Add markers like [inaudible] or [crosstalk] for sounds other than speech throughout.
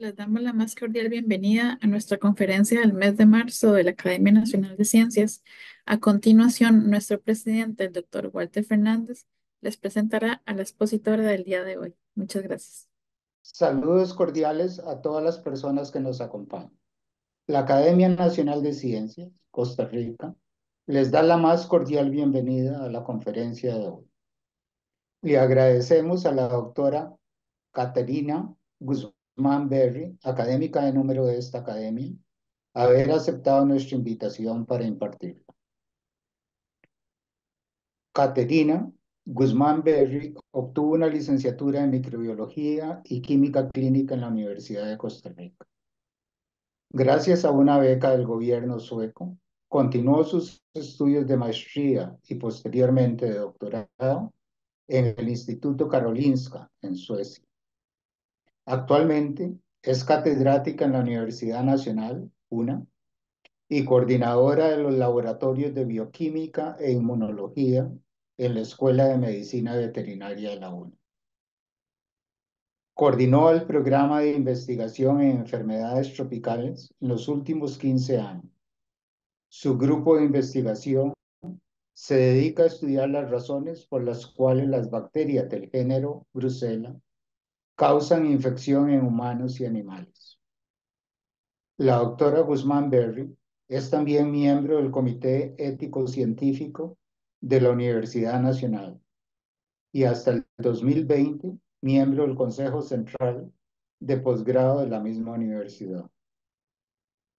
les damos la más cordial bienvenida a nuestra conferencia del mes de marzo de la Academia Nacional de Ciencias. A continuación, nuestro presidente, el doctor Walter Fernández, les presentará a la expositora del día de hoy. Muchas gracias. Saludos cordiales a todas las personas que nos acompañan. La Academia Nacional de Ciencias, Costa Rica, les da la más cordial bienvenida a la conferencia de hoy. Le agradecemos a la doctora Caterina Guzmán Berry, académica de número de esta academia, haber aceptado nuestra invitación para impartirla. Caterina Guzmán Berry obtuvo una licenciatura en microbiología y química clínica en la Universidad de Costa Rica. Gracias a una beca del gobierno sueco, continuó sus estudios de maestría y posteriormente de doctorado en el Instituto Karolinska en Suecia. Actualmente es catedrática en la Universidad Nacional, UNA, y coordinadora de los laboratorios de bioquímica e inmunología en la Escuela de Medicina Veterinaria de la UNA. Coordinó el programa de investigación en enfermedades tropicales en los últimos 15 años. Su grupo de investigación se dedica a estudiar las razones por las cuales las bacterias del género Brucella causan infección en humanos y animales. La doctora Guzmán Berry es también miembro del Comité Ético Científico de la Universidad Nacional y hasta el 2020 miembro del Consejo Central de Posgrado de la misma universidad.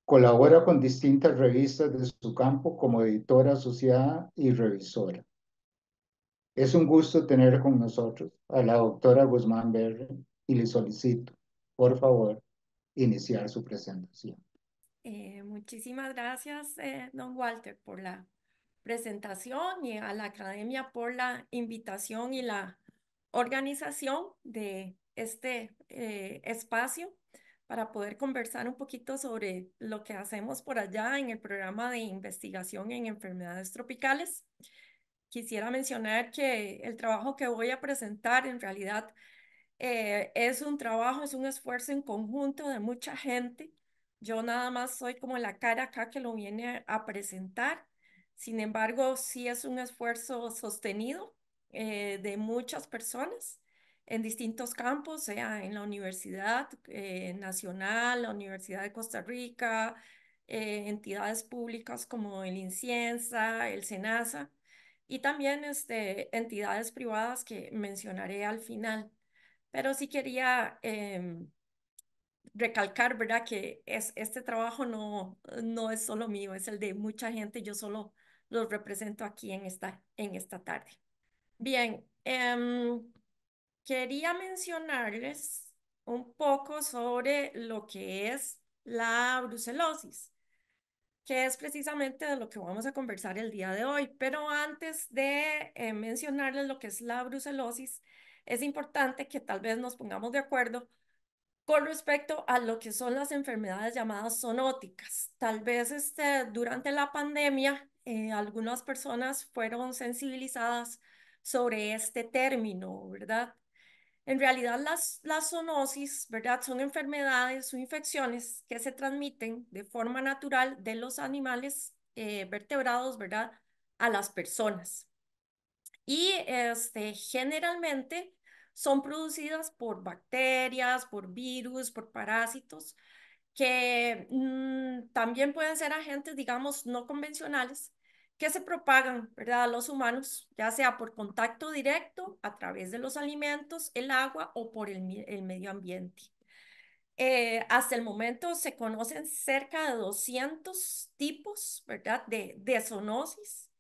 Colabora con distintas revistas de su campo como editora asociada y revisora. Es un gusto tener con nosotros a la doctora Guzmán Berre y le solicito, por favor, iniciar su presentación. Eh, muchísimas gracias, eh, don Walter, por la presentación y a la academia por la invitación y la organización de este eh, espacio para poder conversar un poquito sobre lo que hacemos por allá en el programa de investigación en enfermedades tropicales quisiera mencionar que el trabajo que voy a presentar en realidad eh, es un trabajo, es un esfuerzo en conjunto de mucha gente. Yo nada más soy como la cara acá que lo viene a presentar. Sin embargo, sí es un esfuerzo sostenido eh, de muchas personas en distintos campos, sea en la Universidad eh, Nacional, la Universidad de Costa Rica, entidades públicas como el INCIENSA, el SENASA, y también este, entidades privadas que mencionaré al final. Pero sí quería em, recalcar, ¿verdad? Que es, este trabajo no, no es solo mío, es el de mucha gente, yo solo los represento aquí en esta, en esta tarde. Bien, em, quería mencionarles un poco sobre lo que es la brucelosis que es precisamente de lo que vamos a conversar el día de hoy. Pero antes de eh, mencionarles lo que es la brucelosis, es importante que tal vez nos pongamos de acuerdo con respecto a lo que son las enfermedades llamadas zoonóticas. Tal vez este, durante la pandemia eh, algunas personas fueron sensibilizadas sobre este término, ¿verdad? En realidad las, las zoonosis, ¿verdad? Son enfermedades o infecciones que se transmiten de forma natural de los animales eh, vertebrados, ¿verdad? A las personas. Y este, generalmente son producidas por bacterias, por virus, por parásitos, que mm, también pueden ser agentes, digamos, no convencionales, que se propagan, ¿verdad? A los humanos, ya sea por contacto directo, a través de los alimentos, el agua o por el, medio ambiente. Eh, hasta el momento se conocen cerca de 200 tipos, ¿verdad? De, de zoonosis.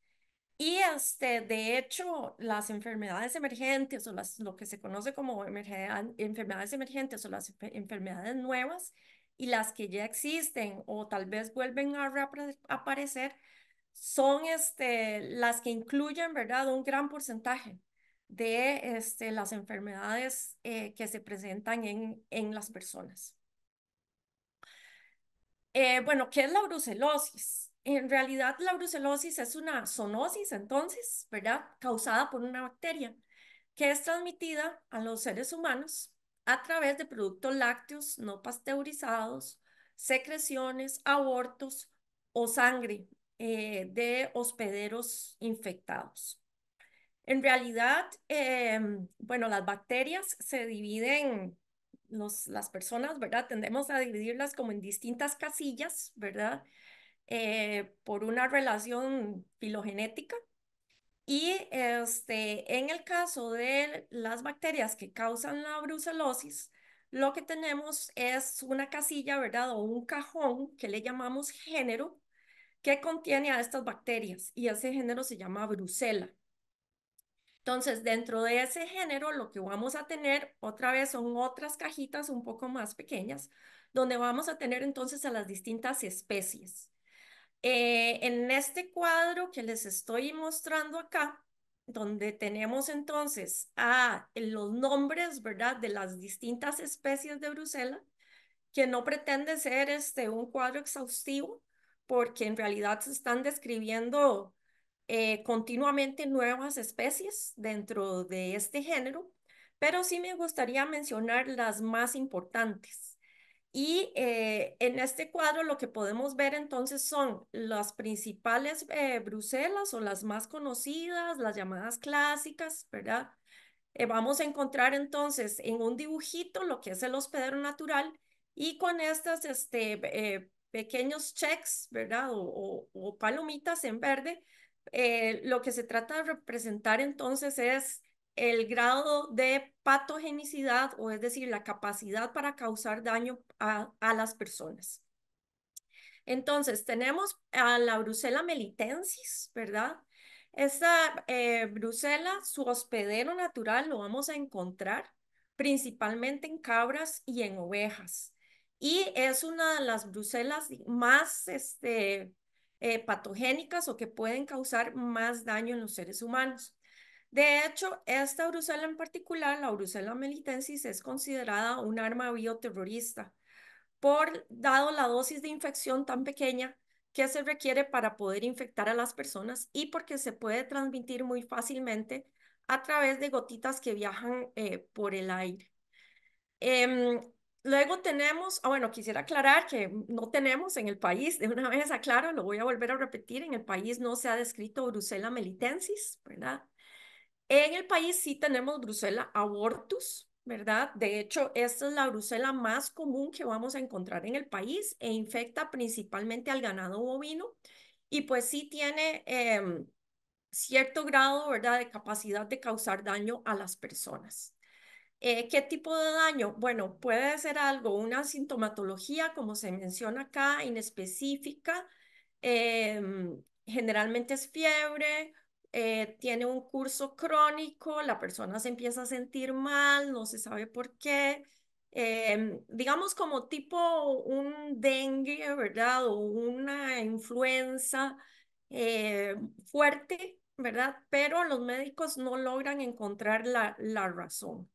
Y este, de hecho, las enfermedades emergentes o las, lo que se conoce como enfermedades emergentes o las enfermedades nuevas y las que ya existen o tal vez vuelven a aparecer, son este, las que incluyen, ¿verdad?, un gran porcentaje de este, las enfermedades eh, que se presentan en, las personas. Eh, bueno, ¿qué es la brucelosis? En realidad, la brucelosis es una zoonosis, entonces, ¿verdad?, causada por una bacteria que es transmitida a los seres humanos a través de productos lácteos no pasteurizados, secreciones, abortos o sangre, eh, de hospederos infectados. En realidad, em, bueno, las bacterias se dividen, las personas, ¿verdad? Tendemos a dividirlas como en distintas casillas, ¿verdad? Eh, por una relación filogenética. Y este, en el caso de las bacterias que causan la brucelosis, lo que tenemos es una casilla, ¿verdad? O un cajón que le llamamos género, que contiene a estas bacterias y ese género se llama brucela. Entonces, dentro de ese género, lo que vamos a tener otra vez son otras cajitas un poco más pequeñas, donde vamos a tener entonces a las distintas especies. Eh, en este cuadro que les estoy mostrando acá, donde tenemos entonces a los nombres, ¿verdad?, de las distintas especies de brucela, que no pretende ser este, un cuadro exhaustivo, porque en realidad se están describiendo eh, continuamente nuevas especies dentro de este género, pero sí me gustaría mencionar las más importantes. Y eh, en este cuadro lo que podemos ver entonces son las principales eh, bruselas o las más conocidas, las llamadas clásicas, ¿verdad? vamos a encontrar entonces en un dibujito lo que es el hospedero natural y con estas este, pequeños cheques, ¿verdad? O, palomitas en verde. Eh, lo que se trata de representar entonces es el grado de patogenicidad, o es decir, la capacidad para causar daño a, las personas. Entonces, tenemos a la Brucela melitensis, ¿verdad? Esta eh, brusela, su hospedero natural, lo vamos a encontrar principalmente en cabras y en ovejas y es una de las bruselas más este, eh, patogénicas o que pueden causar más daño en los seres humanos. De hecho, esta brusela en particular, la brusela melitensis, es considerada un arma bioterrorista por dado la dosis de infección tan pequeña que se requiere para poder infectar a las personas y porque se puede transmitir muy fácilmente a través de gotitas que viajan eh, por el aire. Em, Luego tenemos, ah, bueno, quisiera aclarar que no tenemos en el país, de una vez aclaro, lo voy a volver a repetir, en el país no se ha descrito Brucella melitensis, ¿verdad? En el país sí tenemos Brucella abortus, ¿verdad? De hecho, esta es la Brucella más común que vamos a encontrar en el país e infecta principalmente al ganado bovino y pues sí tiene em, cierto grado, ¿verdad?, de capacidad de causar daño a las personas. Eh, ¿Qué tipo de daño? Bueno, puede ser algo, una sintomatología, como se menciona acá, inespecífica. Eh, generalmente es fiebre, eh, tiene un curso crónico, la persona se empieza a sentir mal, no se sabe por qué. Em, digamos como tipo un dengue, ¿verdad? O una influenza eh, fuerte, ¿verdad? Pero los médicos no logran encontrar la razón.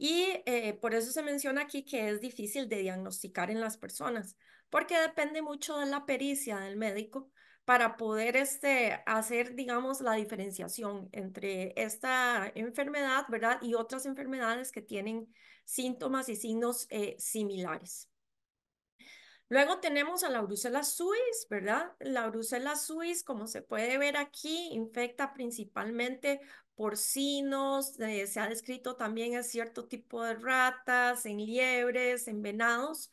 Y eh, por eso se menciona aquí que es difícil de diagnosticar en las personas, porque depende mucho de la pericia del médico para poder este, hacer, digamos, la diferenciación entre esta enfermedad, ¿verdad? Y otras enfermedades que tienen síntomas y signos eh, similares. Luego tenemos a la Brucella suis, ¿verdad? La Brucella suis, como se puede ver aquí, infecta principalmente porcinos, eh, se ha descrito también en cierto tipo de ratas, en liebres, en venados,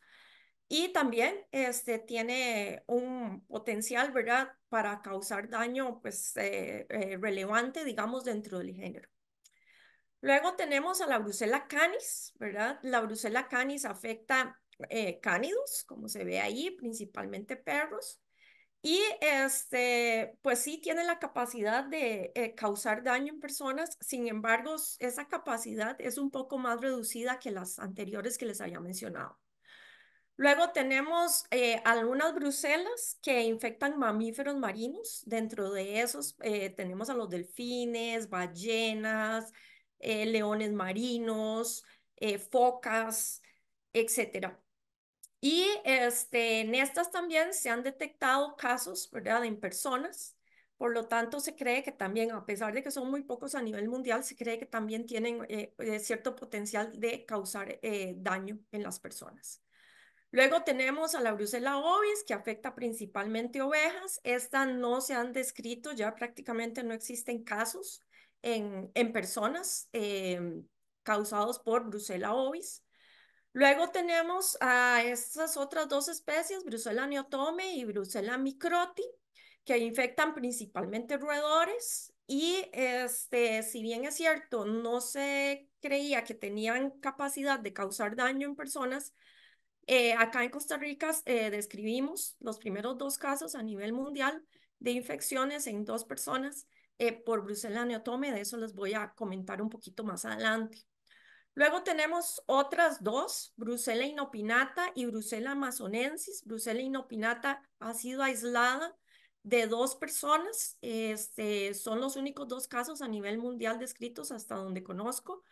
y también este, tiene un potencial, ¿verdad?, para causar daño pues, eh, eh, relevante, digamos, dentro del género. Luego tenemos a la Brucella canis, ¿verdad? La Brucella canis afecta eh, cánidos, como se ve ahí, principalmente perros. Y este, pues sí tiene la capacidad de eh, causar daño en personas, sin embargo, esa capacidad es un poco más reducida que las anteriores que les había mencionado. Luego tenemos eh, algunas bruselas que infectan mamíferos marinos. Dentro de esos tenemos a los delfines, ballenas, leones marinos, focas, etcétera. Y este, en estas también se han detectado casos, ¿verdad?, en personas. Por lo tanto, se cree que también, a pesar de que son muy pocos a nivel mundial, se cree que también tienen eh, eh, cierto potencial de causar eh, daño en las personas. Luego tenemos a la brucela ovis, que afecta principalmente ovejas. Estas no se han descrito, ya prácticamente no existen casos en, en personas em, causados por brucela ovis. Luego tenemos a estas otras dos especies, Brucella neotome y Brucella microti, que infectan principalmente roedores y este, si bien es cierto, no se creía que tenían capacidad de causar daño en personas, eh, acá en Costa Rica eh, describimos los primeros dos casos a nivel mundial de infecciones en dos personas eh, por Brucella neotome, de eso les voy a comentar un poquito más adelante. Luego tenemos otras dos, Brucella inopinata y Brucella amazonensis. Brusela inopinata ha sido aislada de dos personas. Este, son los únicos dos casos a nivel mundial descritos hasta donde conozco,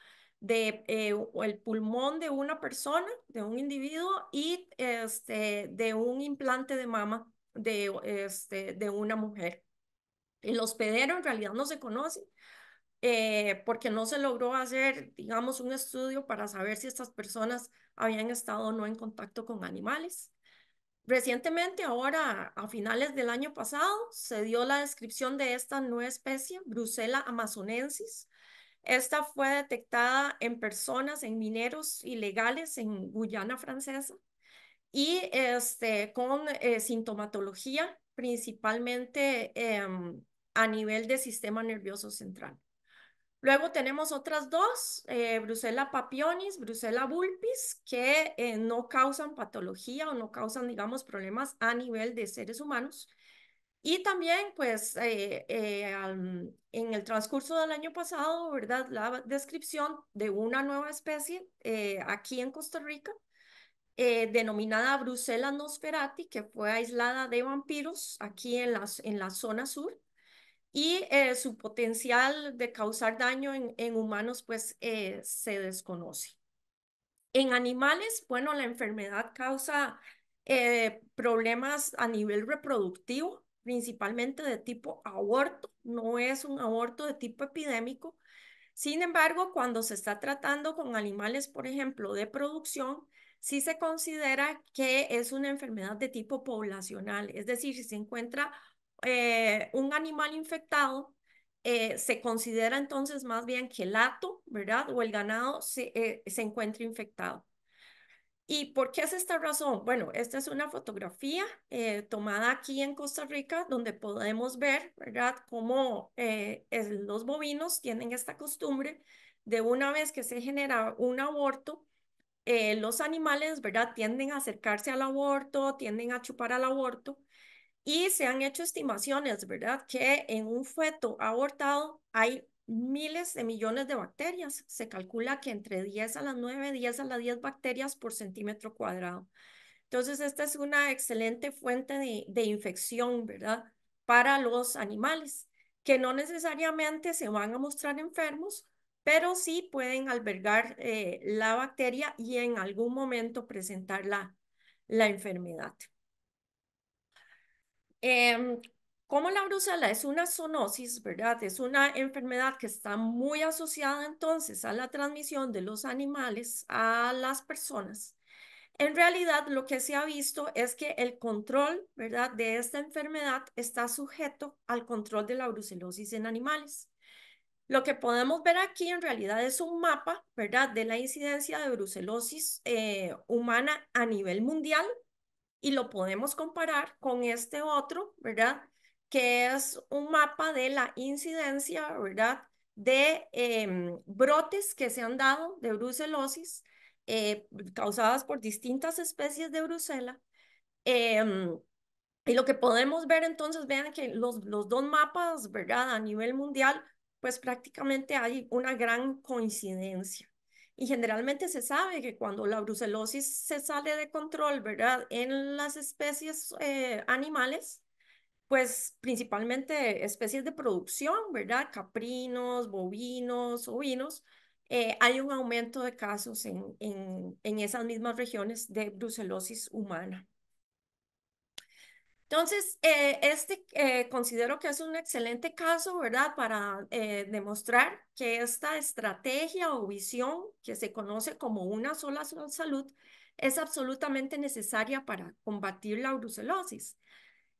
de eh, el pulmón de una persona, de un individuo, y este, de un implante de mama de este, una mujer. El hospedero en realidad no se conoce eh, porque no se logró hacer, digamos, un estudio para saber si estas personas habían estado o no en contacto con animales. Recientemente, ahora a finales del año pasado, se dio la descripción de esta nueva especie, Brucella amazonensis. Esta fue detectada en personas, en mineros ilegales en Guyana francesa y este, con eh, sintomatología principalmente em, a nivel de sistema nervioso central. Luego tenemos otras dos, eh, Brucella papionis, Brucella vulpis, que eh, no causan patología o no causan, digamos, problemas a nivel de seres humanos. Y también, pues, eh, eh, en el transcurso del año pasado, ¿verdad? La descripción de una nueva especie aquí en Costa Rica, denominada Brucella nosferati, que fue aislada de vampiros aquí en en la zona sur y eh, su potencial de causar daño en, humanos pues eh, se desconoce. En animales, bueno, la enfermedad causa eh, problemas a nivel reproductivo, principalmente de tipo aborto, no es un aborto de tipo epidémico. Sin embargo, cuando se está tratando con animales, por ejemplo, de producción, sí se considera que es una enfermedad de tipo poblacional, es decir, si se encuentra eh, un animal infectado, eh, se considera entonces más bien que el ato, ¿verdad? O el ganado eh, se, encuentra infectado. ¿Y por qué es esta razón? Bueno, esta es una fotografía tomada aquí en Costa Rica, donde podemos ver, ¿verdad?, cómo los bovinos tienen esta costumbre de una vez que se genera un aborto, los animales, ¿verdad?, tienden a acercarse al aborto, tienden a chupar al aborto, y se han hecho estimaciones, ¿verdad? Que en un feto abortado hay miles de millones de bacterias. Se calcula que entre 10 a las 9, 10 a las 10 bacterias por centímetro cuadrado. Entonces, esta es una excelente fuente de, infección, ¿verdad? Para los animales, que no necesariamente se van a mostrar enfermos, pero sí pueden albergar eh, la bacteria y en algún momento presentar la enfermedad. Eh, em, como la brucela es una zoonosis, ¿verdad? Es una enfermedad que está muy asociada entonces a la transmisión de los animales a las personas. En realidad, lo que se ha visto es que el control, ¿verdad?, de esta enfermedad está sujeto al control de la brucelosis en animales. Lo que podemos ver aquí en realidad es un mapa, ¿verdad?, de la incidencia de brucelosis eh, humana a nivel mundial, y lo podemos comparar con este otro, ¿verdad? Que es un mapa de la incidencia, ¿verdad? De em, brotes que se han dado de brucelosis eh, causadas por distintas especies de brucela. Em, y lo que podemos ver entonces, vean que los, los dos mapas, ¿verdad? A nivel mundial, pues prácticamente hay una gran coincidencia. Y generalmente se sabe que cuando la brucelosis se sale de control, ¿verdad? En las especies eh, animales, pues principalmente especies de producción, ¿verdad? Caprinos, bovinos, ovinos, eh, hay un aumento de casos en, en esas mismas regiones de brucelosis humana. Entonces, eh, este eh, considero que es un excelente caso, ¿verdad? Para eh, demostrar que esta estrategia o visión que se conoce como una sola salud es absolutamente necesaria para combatir la brucelosis.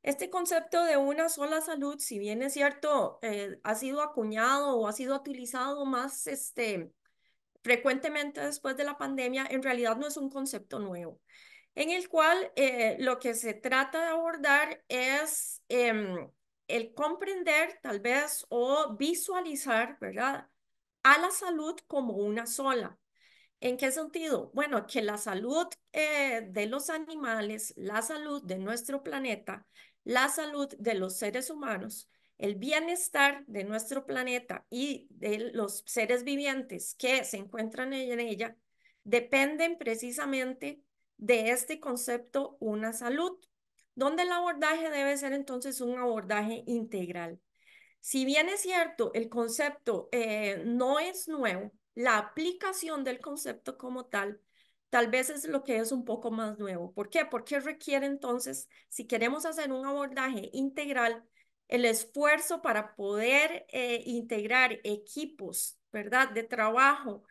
Este concepto de una sola salud, si bien es cierto, ha sido acuñado o ha sido utilizado más este, frecuentemente después de la pandemia, en realidad no es un concepto nuevo en el cual eh, lo que se trata de abordar es em, el comprender tal vez o visualizar, ¿verdad? A la salud como una sola. ¿En qué sentido? Bueno, que la salud eh, de los animales, la salud de nuestro planeta, la salud de los seres humanos, el bienestar de nuestro planeta y de los seres vivientes que se encuentran en ella dependen precisamente de este concepto una salud, donde el abordaje debe ser entonces un abordaje integral. Si bien es cierto, el concepto eh, no es nuevo, la aplicación del concepto como tal tal vez es lo que es un poco más nuevo. ¿Por qué? Porque requiere entonces, si queremos hacer un abordaje integral, el esfuerzo para poder eh, integrar equipos, ¿verdad? De trabajo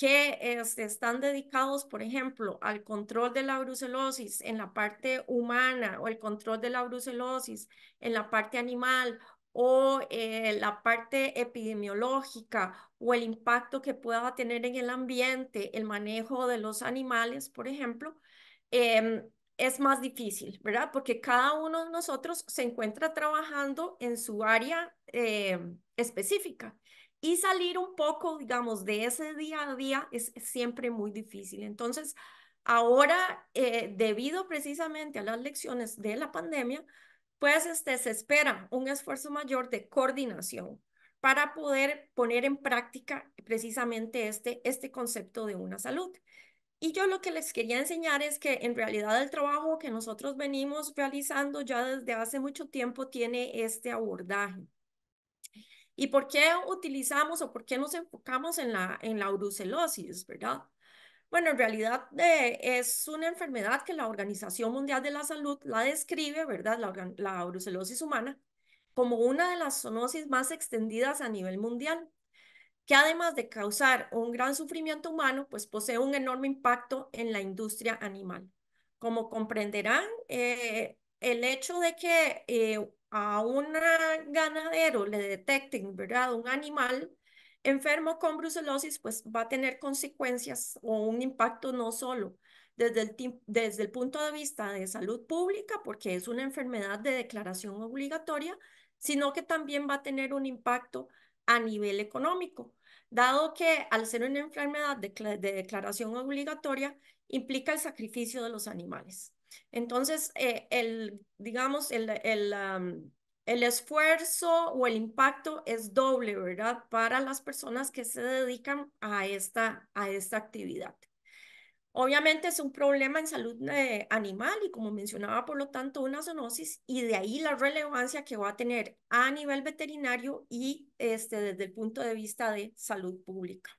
que este, están dedicados, por ejemplo, al control de la brucelosis en la parte humana o el control de la brucelosis en la parte animal o eh, la parte epidemiológica o el impacto que pueda tener en el ambiente el manejo de los animales, por ejemplo, em, es más difícil, ¿verdad? Porque cada uno de nosotros se encuentra trabajando en su área em, específica y salir un poco, digamos, de ese día a día es siempre muy difícil. Entonces, ahora, eh, debido precisamente a las lecciones de la pandemia, pues este, se espera un esfuerzo mayor de coordinación para poder poner en práctica precisamente este, este concepto de una salud. Y yo lo que les quería enseñar es que en realidad el trabajo que nosotros venimos realizando ya desde hace mucho tiempo tiene este abordaje. ¿Y por qué utilizamos o por qué nos enfocamos en la, en la brucelosis, verdad? Bueno, en realidad eh, es una enfermedad que la Organización Mundial de la Salud la describe, ¿verdad? La, la brucelosis humana como una de las zoonosis más extendidas a nivel mundial, que además de causar un gran sufrimiento humano, pues posee un enorme impacto en la industria animal. Como comprenderán, eh, el hecho de que eh, a un ganadero le detecten, ¿verdad?, un animal enfermo con brucelosis, pues va a tener consecuencias o un impacto no solo desde el, punto de vista de salud pública, porque es una enfermedad de declaración obligatoria, sino que también va a tener un impacto a nivel económico, dado que al ser una enfermedad de declaración obligatoria implica el sacrificio de los animales. Entonces, eh, el, digamos, el, el esfuerzo o el impacto es doble, ¿verdad? Para las personas que se dedican a esta, a esta actividad. Obviamente es un problema en salud eh, animal y como mencionaba, por lo tanto, una zoonosis y de ahí la relevancia que va a tener a nivel veterinario y este, desde el punto de vista de salud pública.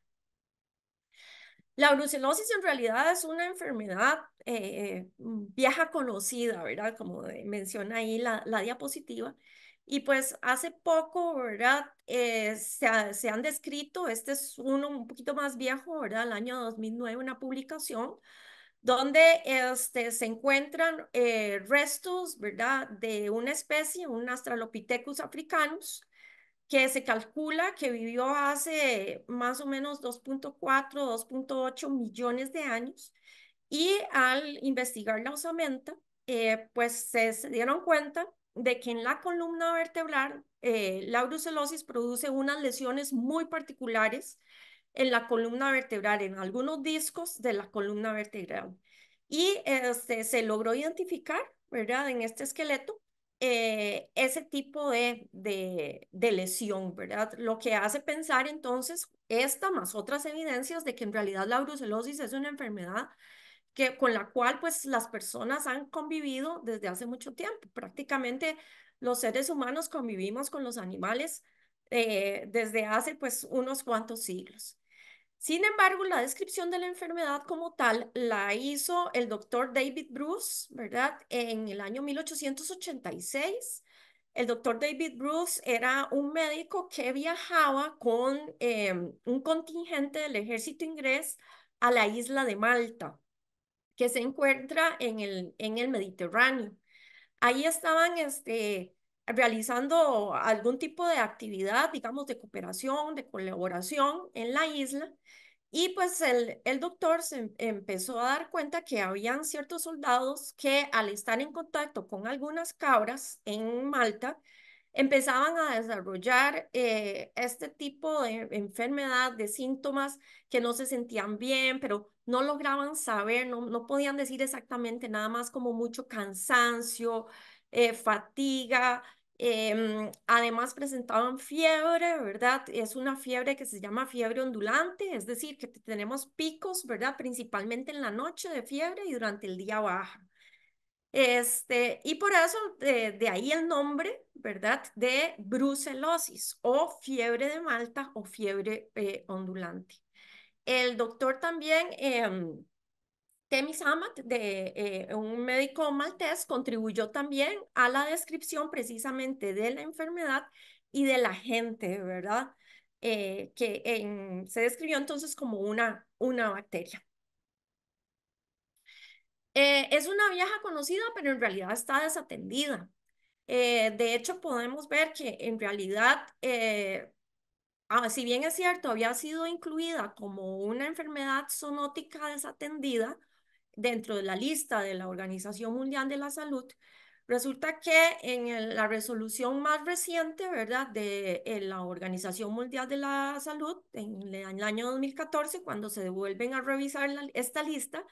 La brucelosis en realidad es una enfermedad eh, mm, vieja conocida, ¿verdad? Como menciona ahí la, la diapositiva. Y pues hace poco, ¿verdad? Eh, se, han descrito, este es uno un poquito más viejo, ¿verdad? El año 2009, una publicación donde este, se encuentran eh, restos, ¿verdad? De una especie, un Australopithecus africanus, que se calcula que vivió hace más o menos 2.4, 2.8 millones de años. Y al investigar la osamenta, eh, pues se, dieron cuenta de que en la columna vertebral eh, la brucelosis produce unas lesiones muy particulares en la columna vertebral, en algunos discos de la columna vertebral. Y este, se logró identificar, ¿verdad?, en este esqueleto eh, ese tipo de, lesión, ¿verdad? Lo que hace pensar entonces esta más otras evidencias de que en realidad la brucelosis es una enfermedad que, con la cual pues las personas han convivido desde hace mucho tiempo. Prácticamente los seres humanos convivimos con los animales eh, desde hace pues unos cuantos siglos. Sin embargo, la descripción de la enfermedad como tal la hizo el doctor David Bruce, ¿verdad? En el año 1886. El doctor David Bruce era un médico que viajaba con em, un contingente del ejército inglés a la isla de Malta, que se encuentra en el, en el Mediterráneo. Ahí estaban este, realizando algún tipo de actividad, digamos, de cooperación, de colaboración en la isla. Y pues el, el doctor se em, empezó a dar cuenta que habían ciertos soldados que al estar en contacto con algunas cabras en Malta, empezaban a desarrollar eh, este tipo de enfermedad, de síntomas que no se sentían bien, pero no lograban saber, no, no podían decir exactamente nada más como mucho cansancio, eh, fatiga, em, además presentaban fiebre, ¿verdad? Es una fiebre que se llama fiebre ondulante, es decir, que tenemos picos, ¿verdad? Principalmente en la noche de fiebre y durante el día baja. Este, y por eso eh, de, ahí el nombre, ¿verdad? De brucelosis o fiebre de Malta o fiebre eh, ondulante. El doctor también em, Temi Samat, de, eh, un médico maltés, contribuyó también a la descripción precisamente de la enfermedad y de la gente, ¿verdad? Eh, que se describió entonces como una, una bacteria. Eh, es una vieja conocida, pero en realidad está desatendida. de hecho, podemos ver que en realidad, ah, si bien es cierto, había sido incluida como una enfermedad sonótica desatendida, dentro de la lista de la Organización Mundial de la Salud, resulta que en la resolución más reciente, ¿verdad?, de la Organización Mundial de la Salud, en el año 2014, cuando se devuelven a revisar esta lista,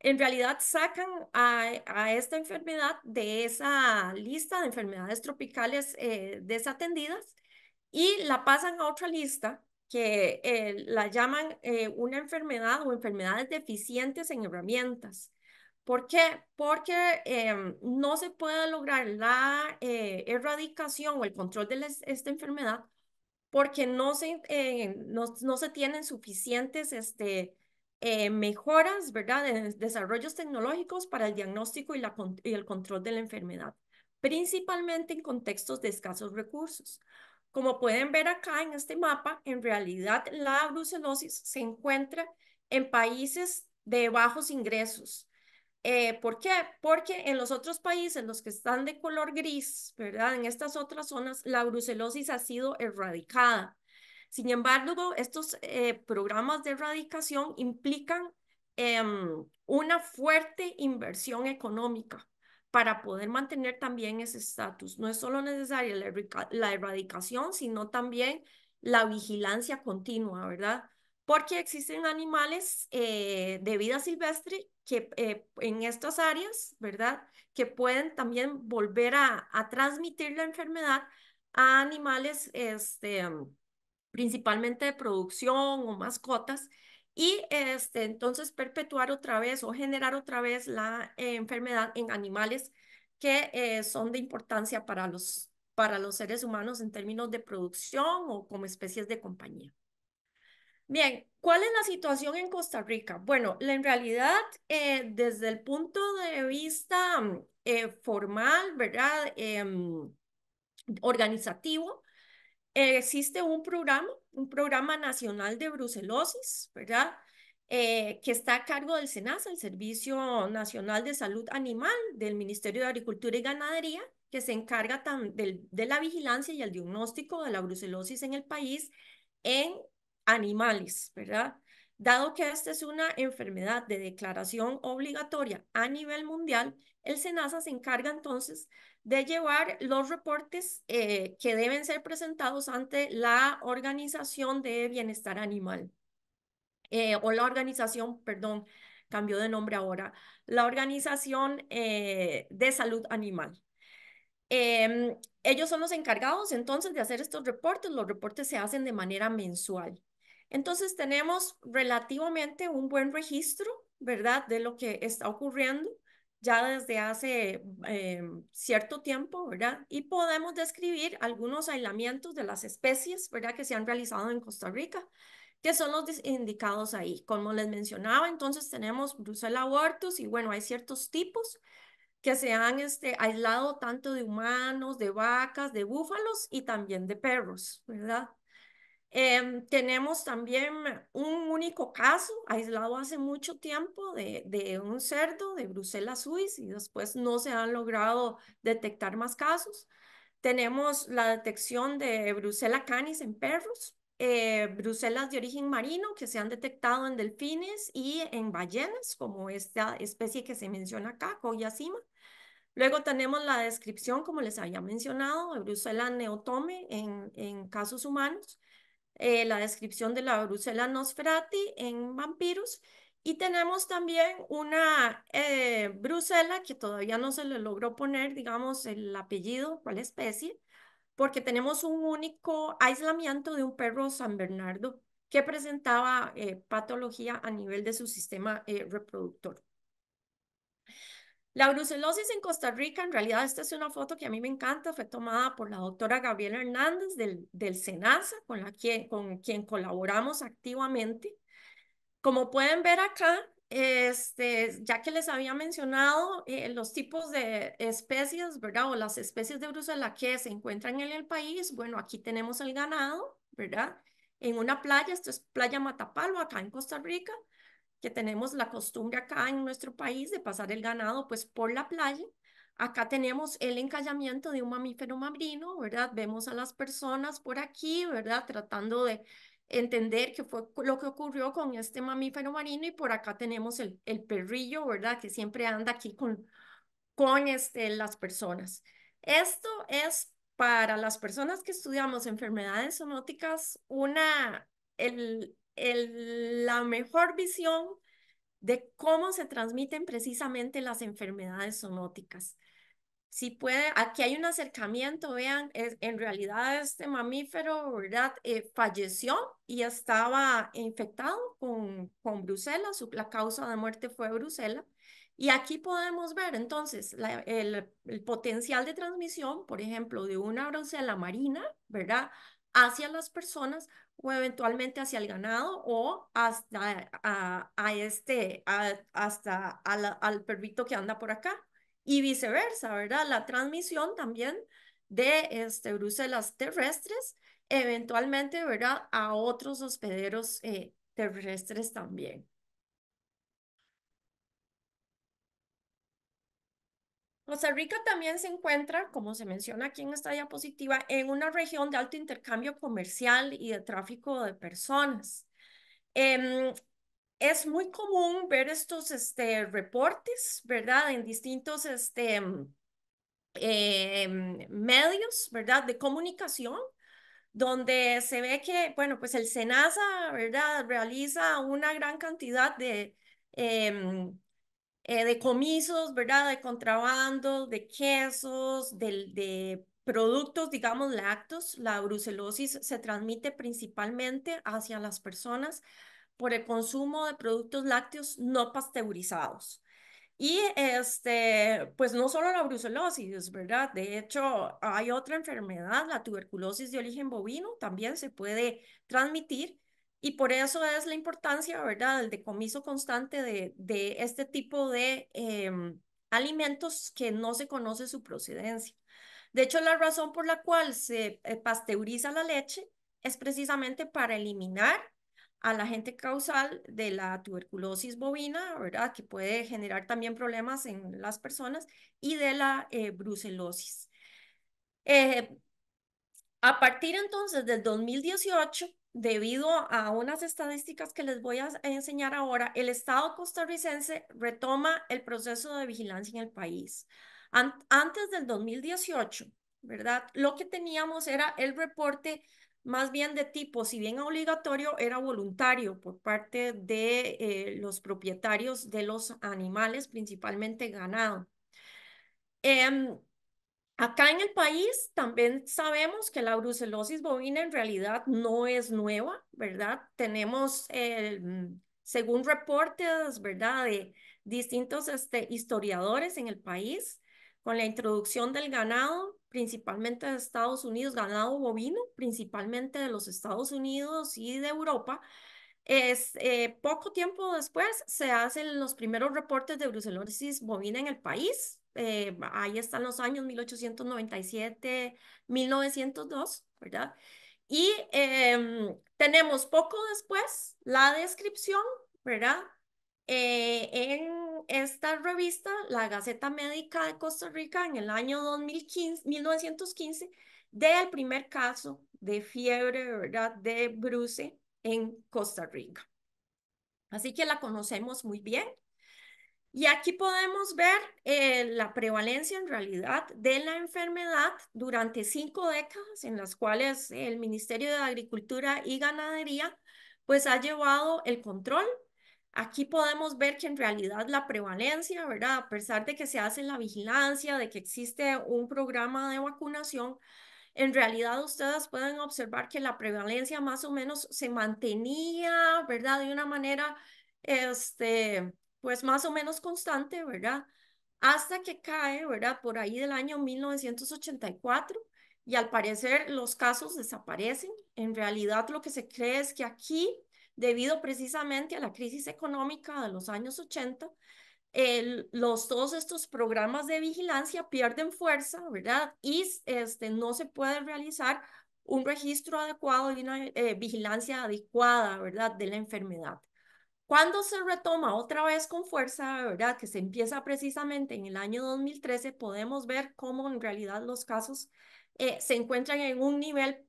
en realidad sacan a, esta enfermedad de esa lista de enfermedades tropicales eh, desatendidas y la pasan a otra lista que eh, la llaman eh, una enfermedad o enfermedades deficientes en herramientas. ¿Por qué? Porque em, no se puede lograr la eh, erradicación o el control de esta enfermedad porque no se, no, se tienen suficientes este, mejoras, ¿verdad? En desarrollos tecnológicos para el diagnóstico y, la, y el control de la enfermedad, principalmente en contextos de escasos recursos. Como pueden ver acá en este mapa, en realidad la brucelosis se encuentra en países de bajos ingresos. Eh, ¿Por qué? Porque en los otros países, los que están de color gris, ¿verdad? En estas otras zonas, la brucelosis ha sido erradicada. Sin embargo, estos eh, programas de erradicación implican em, una fuerte inversión económica para poder mantener también ese estatus. No es solo necesaria la, erradicación, sino también la vigilancia continua, ¿verdad? Porque existen animales eh, de vida silvestre que eh, en estas áreas, ¿verdad? Que pueden también volver a, a transmitir la enfermedad a animales, este, principalmente de producción o mascotas, y este, entonces perpetuar otra vez o generar otra vez la enfermedad en animales que eh, son de importancia para los, para los seres humanos en términos de producción o como especies de compañía. Bien, ¿cuál es la situación en Costa Rica? Bueno, en realidad, eh, desde el punto de vista mm, eh, formal, ¿verdad? Em, organizativo, existe un programa un programa nacional de brucelosis, ¿verdad? Eh, que está a cargo del SENASA, el Servicio Nacional de Salud Animal del Ministerio de Agricultura y Ganadería, que se encarga tan de la vigilancia y el diagnóstico de la brucelosis en el país en animales, ¿verdad? Dado que esta es una enfermedad de declaración obligatoria a nivel mundial, el SENASA se encarga entonces de llevar los reportes eh, que deben ser presentados ante la Organización de Bienestar Animal, eh, o la organización, perdón, cambió de nombre ahora, la Organización eh, de Salud Animal. Em, ellos son los encargados entonces de hacer estos reportes, los reportes se hacen de manera mensual. Entonces tenemos relativamente un buen registro, ¿verdad? De lo que está ocurriendo ya desde hace em, cierto tiempo, ¿verdad? Y podemos describir algunos aislamientos de las especies, ¿verdad? Que se han realizado en Costa Rica, que son los indicados ahí. Como les mencionaba, entonces tenemos bruselas abortus y bueno, hay ciertos tipos que se han este, aislado tanto de humanos, de vacas, de búfalos y también de perros, ¿verdad? Em, tenemos también un único caso aislado hace mucho tiempo de, de un cerdo de Bruselas, Suiza, y después no se han logrado detectar más casos. Tenemos la detección de Bruselas canis en perros, eh, Bruselas de origen marino que se han detectado en delfines y en ballenas, como esta especie que se menciona acá, Coyacima. Luego tenemos la descripción, como les había mencionado, de Bruselas neotome en, en casos humanos. Eh, la descripción de la Brusela Nosferati en vampiros. Y tenemos también una eh, Brusela que todavía no se le logró poner, digamos, el apellido cuál especie, porque tenemos un único aislamiento de un perro San Bernardo que presentaba eh, patología a nivel de su sistema eh, reproductor. La brucelosis en Costa Rica, en realidad esta es una foto que a mí me encanta, fue tomada por la doctora Gabriela Hernández del, del SENASA, con, la con quien colaboramos activamente. Como pueden ver acá, este, ya que les había mencionado eh, los tipos de especies, ¿verdad? O las especies de brucela que se encuentran en el país, bueno, aquí tenemos el ganado, ¿verdad? En una playa, esto es Playa Matapalo, acá en Costa Rica, que tenemos la costumbre acá en nuestro país de pasar el ganado pues por la playa. Acá tenemos el encallamiento de un mamífero marino, ¿verdad? Vemos a las personas por aquí, ¿verdad? Tratando de entender qué fue lo que ocurrió con este mamífero marino y por acá tenemos el, el perrillo, ¿verdad? Que siempre anda aquí con, con este, las personas. Esto es para las personas que estudiamos enfermedades zoonóticas una, el, la mejor visión de cómo se transmiten precisamente las enfermedades zoonóticas. Si puede, aquí hay un acercamiento, vean, en realidad este mamífero, ¿verdad? Eh, falleció y estaba infectado con, con brucela, su, la causa de muerte fue brucela. Y aquí podemos ver entonces el, potencial de transmisión, por ejemplo, de una la marina, ¿verdad? Hacia las personas o eventualmente hacia el ganado o hasta a, este, hasta al perrito que anda por acá y viceversa, ¿verdad? La transmisión también de este, terrestres eventualmente, ¿verdad? A otros hospederos eh, terrestres también. Costa Rica también se encuentra, como se menciona aquí en esta diapositiva, en una región de alto intercambio comercial y de tráfico de personas. Em, es muy común ver estos este, reportes, ¿verdad? En distintos este, em, em, medios, ¿verdad? De comunicación, donde se ve que, bueno, pues el SENASA, ¿verdad? Realiza una gran cantidad de... Eh, de comisos, ¿verdad? De contrabando, de quesos, de, productos, digamos, lácteos. La brucelosis se transmite principalmente hacia las personas por el consumo de productos lácteos no pasteurizados. Y este, pues no solo la brucelosis, ¿verdad? De hecho, hay otra enfermedad, la tuberculosis de origen bovino, también se puede transmitir y por eso es la importancia, ¿verdad?, del decomiso constante de, de este tipo de em, alimentos que no se conoce su procedencia. De hecho, la razón por la cual se eh, pasteuriza la leche es precisamente para eliminar a la gente causal de la tuberculosis bovina, ¿verdad? Que puede generar también problemas en las personas y de la eh, brucelosis. Eh, a partir entonces del 2018, debido a unas estadísticas que les voy a enseñar ahora, el Estado costarricense retoma el proceso de vigilancia en el país. antes del 2018, ¿verdad? Lo que teníamos era el reporte más bien de tipo, si bien obligatorio, era voluntario por parte de eh, los propietarios de los animales, principalmente ganado. Eh, Acá en el país también sabemos que la brucelosis bovina en realidad no es nueva, ¿verdad? Tenemos, eh, mm, según reportes, ¿verdad?, de distintos este, historiadores en el país, con la introducción del ganado, principalmente de Estados Unidos, ganado bovino, principalmente de los Estados Unidos y de Europa, es, eh, poco tiempo después se hacen los primeros reportes de brucelosis bovina en el país, eh, ahí están los años 1897, 1902, ¿verdad? Y em, tenemos poco después la descripción, ¿verdad? Eh, en esta revista, la Gaceta Médica de Costa Rica, en el año 2015, 1915, del primer caso de fiebre, ¿verdad? De Bruce en Costa Rica. Así que la conocemos muy bien, y aquí podemos ver eh, la prevalencia en realidad de la enfermedad durante cinco décadas en las cuales el Ministerio de Agricultura y Ganadería pues ha llevado el control. Aquí podemos ver que en realidad la prevalencia, ¿verdad? A pesar de que se hace la vigilancia, de que existe un programa de vacunación, en realidad ustedes pueden observar que la prevalencia más o menos se mantenía, ¿verdad? De una manera, este, pues más o menos constante, ¿verdad? Hasta que cae, ¿verdad? Por ahí del año 1984 y al parecer los casos desaparecen. En realidad lo que se cree es que aquí, debido precisamente a la crisis económica de los años 80, los, todos estos programas de vigilancia pierden fuerza, ¿verdad? Y este, no se puede realizar un registro adecuado y una eh, vigilancia adecuada, ¿verdad? De la enfermedad. Cuando se retoma otra vez con fuerza, ¿verdad? Que se empieza precisamente en el año 2013, podemos ver cómo en realidad los casos eh, se encuentran en un nivel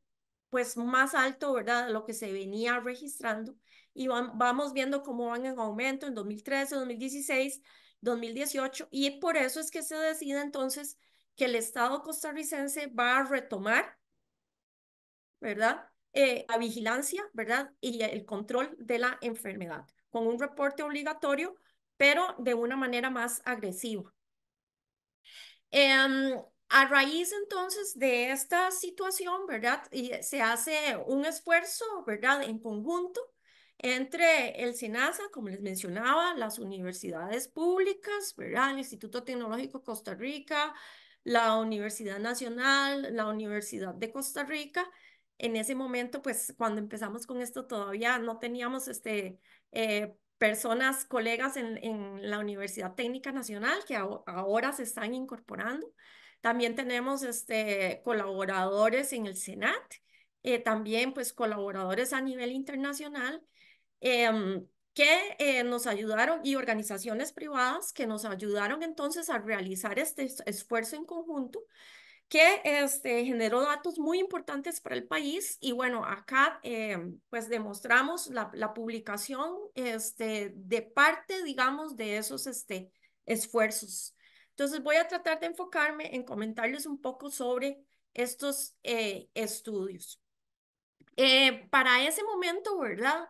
pues más alto, ¿verdad? Lo que se venía registrando y vamos viendo cómo van en aumento en 2013, 2016, 2018 y por eso es que se decide entonces que el Estado costarricense va a retomar, ¿verdad? Eh, la vigilancia, ¿verdad? Y el control de la enfermedad con un reporte obligatorio, pero de una manera más agresiva. Em, a raíz entonces de esta situación, ¿verdad? se hace un esfuerzo, ¿verdad? En conjunto entre el SENASA, como les mencionaba, las universidades públicas, ¿verdad? El Instituto Tecnológico Costa Rica, la Universidad Nacional, la Universidad de Costa Rica. En ese momento, pues cuando empezamos con esto todavía no teníamos este, eh, personas, colegas en, la Universidad Técnica Nacional que ahora se están incorporando. También tenemos este, colaboradores en el SENAT, eh, también pues colaboradores a nivel internacional em, que eh, nos ayudaron y organizaciones privadas que nos ayudaron entonces a realizar este esfuerzo en conjunto que este, generó datos muy importantes para el país y bueno, acá em, pues demostramos la, publicación este, de parte, digamos, de esos este, esfuerzos. Entonces voy a tratar de enfocarme en comentarles un poco sobre estos eh, estudios. Eh, para ese momento, ¿verdad?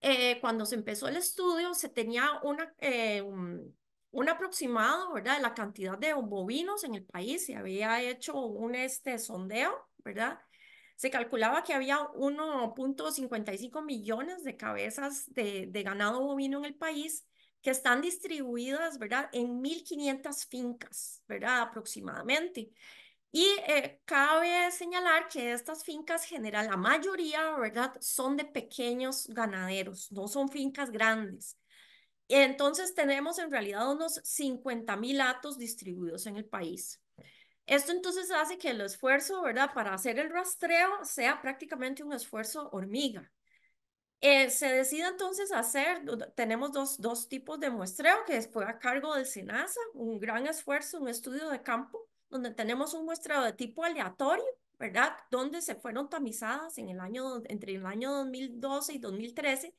Eh, cuando se empezó el estudio, se tenía una, em, un aproximado, ¿verdad?, de la cantidad de bovinos en el país. Se había hecho un este, sondeo, ¿verdad? Se calculaba que había 1.55 millones de cabezas de, ganado bovino en el país que están distribuidas, ¿verdad?, en 1.500 fincas, ¿verdad?, aproximadamente. Y eh, cabe señalar que estas fincas general, la mayoría, ¿verdad?, son de pequeños ganaderos, no son fincas grandes. Entonces tenemos en realidad unos 50 mil datos distribuidos en el país. Esto entonces hace que el esfuerzo, ¿verdad? Para hacer el rastreo sea prácticamente un esfuerzo hormiga. Eh, se decide entonces hacer, tenemos dos, tipos de muestreo que fue a cargo del SENASA, un gran esfuerzo, un estudio de campo, donde tenemos un muestreo de tipo aleatorio, ¿verdad? Donde se fueron tamizadas en el año, entre el año 2012 y 2013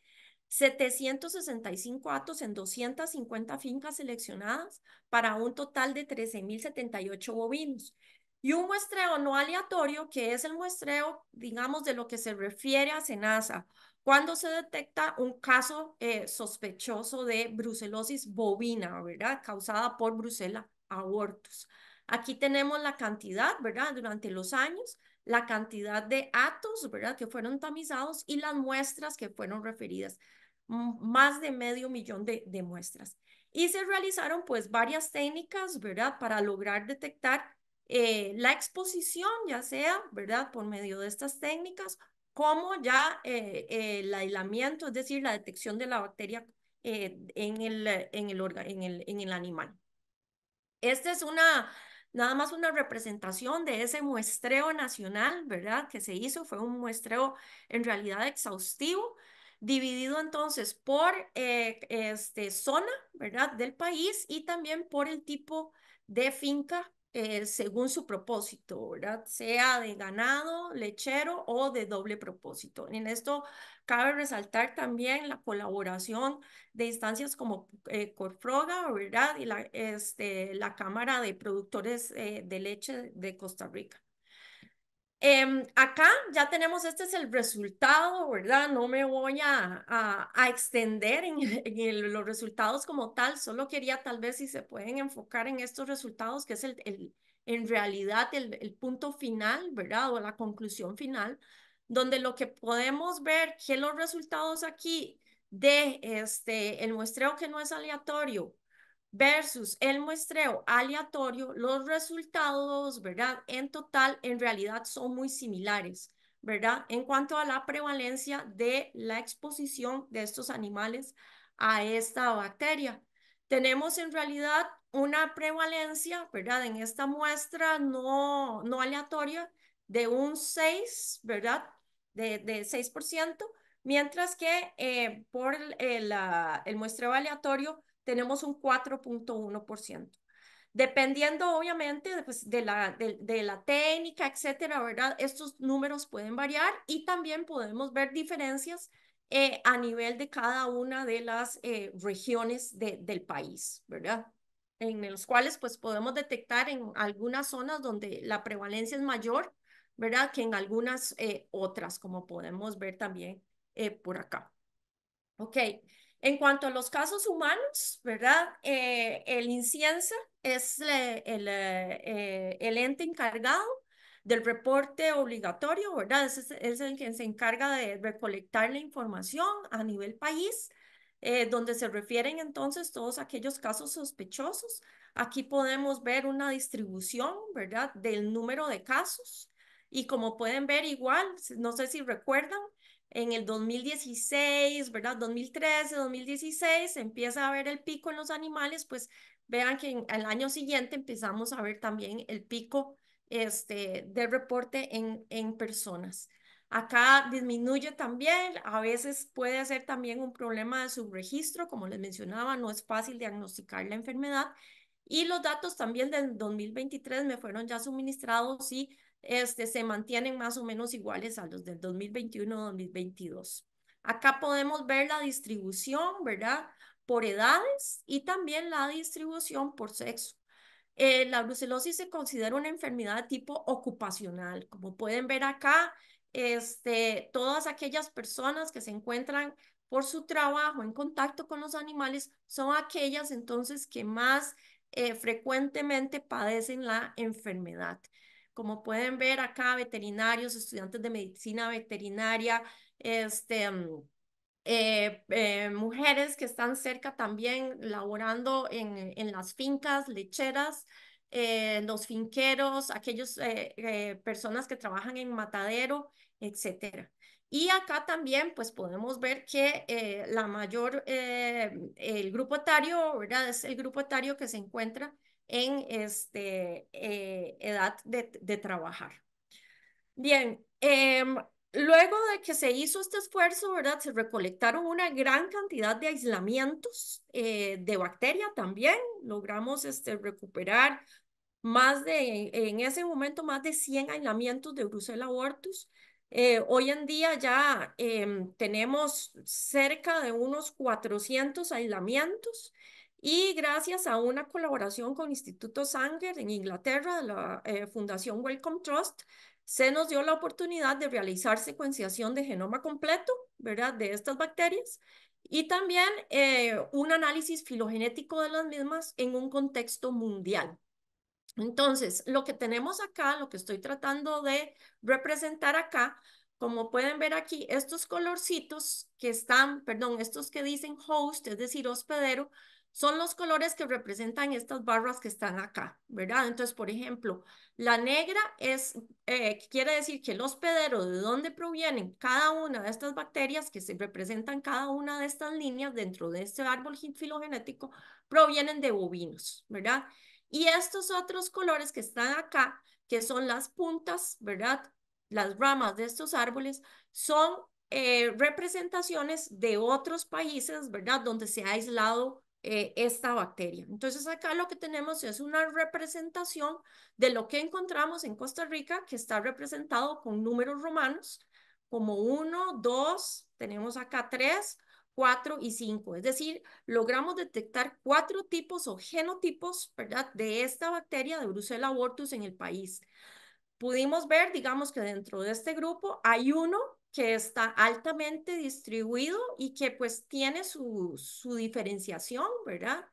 765 atos en 250 fincas seleccionadas para un total de 13.078 bovinos. Y un muestreo no aleatorio, que es el muestreo, digamos, de lo que se refiere a SENASA, cuando se detecta un caso eh, sospechoso de brucelosis bovina, ¿verdad? Causada por Brucela abortus. Aquí tenemos la cantidad, ¿verdad? Durante los años, la cantidad de atos, ¿verdad? Que fueron tamizados y las muestras que fueron referidas. Mm, más de medio millón de, muestras. Y se realizaron pues varias técnicas, ¿verdad? Para lograr detectar eh, la exposición, ya sea, ¿verdad? Por medio de estas técnicas, como ya eh, eh, el aislamiento, es decir, la detección de la bacteria en, el, en, el en, el, en el animal. Esta es una, nada más una representación de ese muestreo nacional, ¿verdad? Que se hizo, fue un muestreo en realidad exhaustivo, dividido entonces por eh, este, zona, ¿verdad? Del país y también por el tipo de finca eh, según su propósito, ¿verdad? Sea de ganado, lechero o de doble propósito. En esto cabe resaltar también la colaboración de instancias como eh, Corfroga, ¿verdad? Y la, este, la Cámara de Productores de Leche de Costa Rica. Em, acá ya tenemos, este es el resultado, ¿verdad? No me voy a, a, extender en, [laughs] los resultados como tal, solo quería tal vez si se pueden enfocar en estos resultados, que es el, el en realidad el, el, punto final, ¿verdad? O la conclusión final, donde lo que podemos ver que los resultados aquí de este, el muestreo que no es aleatorio versus el muestreo aleatorio, los resultados, ¿verdad? En total, en realidad son muy similares, ¿verdad? En cuanto a la prevalencia de la exposición de estos animales a esta bacteria. Tenemos en realidad una prevalencia, ¿verdad? En esta muestra no, no aleatoria de un 6, ¿verdad? De, de 6%, mientras que eh, por el, eh, el muestreo aleatorio tenemos un 4.1%. Dependiendo, obviamente, pues, de, la, de, la técnica, etcétera, ¿verdad? Estos números pueden variar y también podemos ver diferencias eh, a nivel de cada una de las eh, regiones del país, ¿verdad? En los cuales, pues, podemos detectar en algunas zonas donde la prevalencia es mayor, ¿verdad? Que en algunas eh, otras, como podemos ver también por acá. Ok. En cuanto a los casos humanos, ¿verdad? Eh, el INCIENSA es eh, eh, el, ente encargado del reporte obligatorio, ¿verdad? Es, es, el que se encarga de recolectar la información a nivel país, donde se refieren entonces todos aquellos casos sospechosos. Aquí podemos ver una distribución, ¿verdad? Del número de casos. Y como pueden ver igual, no sé si recuerdan, en el 2016, ¿verdad? 2013, 2016, empieza a ver el pico en los animales, pues vean que en, el año siguiente empezamos a ver también el pico este, de reporte en, en personas. Acá disminuye también, a veces puede ser también un problema de subregistro, como les mencionaba, no es fácil diagnosticar la enfermedad. Y los datos también del 2023 me fueron ya suministrados y este, se mantienen más o menos iguales a los del 2021-2022. Acá podemos ver la distribución, ¿verdad? Por edades y también la distribución por sexo. Eh, la brucelosis se considera una enfermedad de tipo ocupacional. Como pueden ver acá, este, todas aquellas personas que se encuentran por su trabajo en contacto con los animales son aquellas entonces que más eh, frecuentemente padecen la enfermedad. Como pueden ver acá, veterinarios, estudiantes de medicina veterinaria, este, mm, eh, eh, mujeres que están cerca también laborando en, las fincas lecheras, eh, los finqueros, aquellas personas que trabajan en matadero, etc. Y acá también, pues podemos ver que la mayor, el grupo etario, ¿verdad? Es el grupo etario que se encuentra en este, eh, edad de, trabajar. Bien, em, luego de que se hizo este esfuerzo, ¿verdad? Se recolectaron una gran cantidad de aislamientos eh, de bacteria también. Logramos este, recuperar más de, en ese momento, más de 100 aislamientos de Brucella abortus. Eh, hoy en día ya em, tenemos cerca de unos 400 aislamientos y gracias a una colaboración con Instituto Sanger en Inglaterra, de la eh, Fundación Wellcome Trust, se nos dio la oportunidad de realizar secuenciación de genoma completo, ¿verdad?, de estas bacterias y también eh, un análisis filogenético de las mismas en un contexto mundial. Entonces, lo que tenemos acá, lo que estoy tratando de representar acá, como pueden ver aquí, estos colorcitos que están, perdón, estos que dicen host, es decir, hospedero, son los colores que representan estas barras que están acá, ¿verdad? Entonces, por ejemplo, la negra es, eh, quiere decir que los hospedero de dónde provienen cada una de estas bacterias que se representan cada una de estas líneas dentro de este árbol filogenético provienen de bovinos, ¿verdad? Y estos otros colores que están acá, que son las puntas, ¿verdad? Las ramas de estos árboles son eh, representaciones de otros países, ¿verdad? Donde se ha aislado eh, esta bacteria. Entonces acá lo que tenemos es una representación de lo que encontramos en Costa Rica, que está representado con números romanos, como 1, 2, tenemos acá 3, 4 y 5. Es decir, logramos detectar cuatro tipos o genotipos ¿verdad? de esta bacteria de Brucella abortus en el país. Pudimos ver, digamos, que dentro de este grupo hay uno que está altamente distribuido y que pues tiene su, su diferenciación, ¿verdad?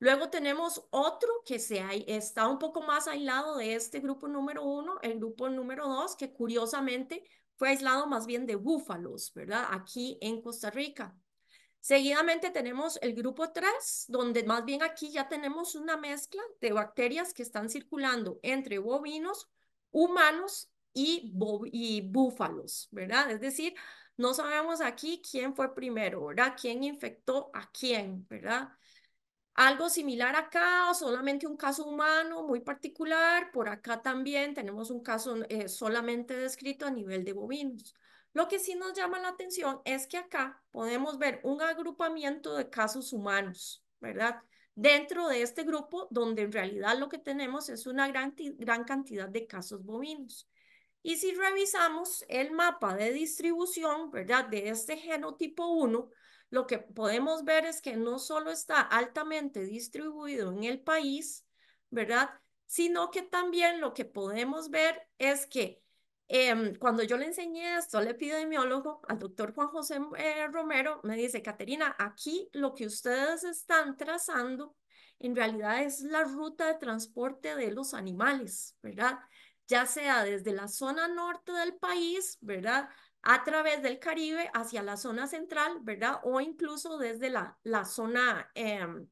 Luego tenemos otro que se está un poco más aislado de este grupo número uno, el grupo número dos, que curiosamente fue aislado más bien de búfalos, ¿verdad? Aquí en Costa Rica. Seguidamente tenemos el grupo tres, donde más bien aquí ya tenemos una mezcla de bacterias que están circulando entre bovinos, humanos y, búfalos, ¿verdad? Es decir, no sabemos aquí quién fue primero, ¿verdad? ¿Quién infectó a quién, ¿verdad? Algo similar acá, o solamente un caso humano muy particular. Por acá también tenemos un caso eh, solamente descrito a nivel de bovinos. Lo que sí nos llama la atención es que acá podemos ver un agrupamiento de casos humanos, ¿verdad? Dentro de este grupo, donde en realidad lo que tenemos es una gran, gran cantidad de casos bovinos. Y si revisamos el mapa de distribución, ¿verdad? De este genotipo 1, lo que podemos ver es que no solo está altamente distribuido en el país, ¿verdad? Sino que también lo que podemos ver es que em, cuando yo le enseñé esto al epidemiólogo, al doctor Juan José eh, Romero, me dice, Caterina, aquí lo que ustedes están trazando en realidad es la ruta de transporte de los animales, ¿verdad? ya sea desde la zona norte del país, ¿verdad? A través del Caribe hacia la zona central, ¿verdad? O incluso desde la, la zona em,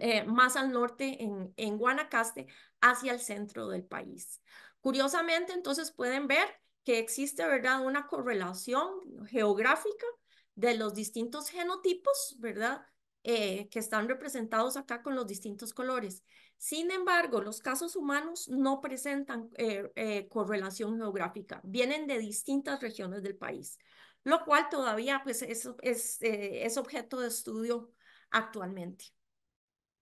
eh, más al norte en, Guanacaste hacia el centro del país. Curiosamente, entonces pueden ver que existe, ¿verdad? Una correlación geográfica de los distintos genotipos, ¿verdad? Eh, que están representados acá con los distintos colores. Sin embargo, los casos humanos no presentan eh, eh, correlación geográfica, vienen de distintas regiones del país, lo cual todavía pues, es, eh, objeto de estudio actualmente.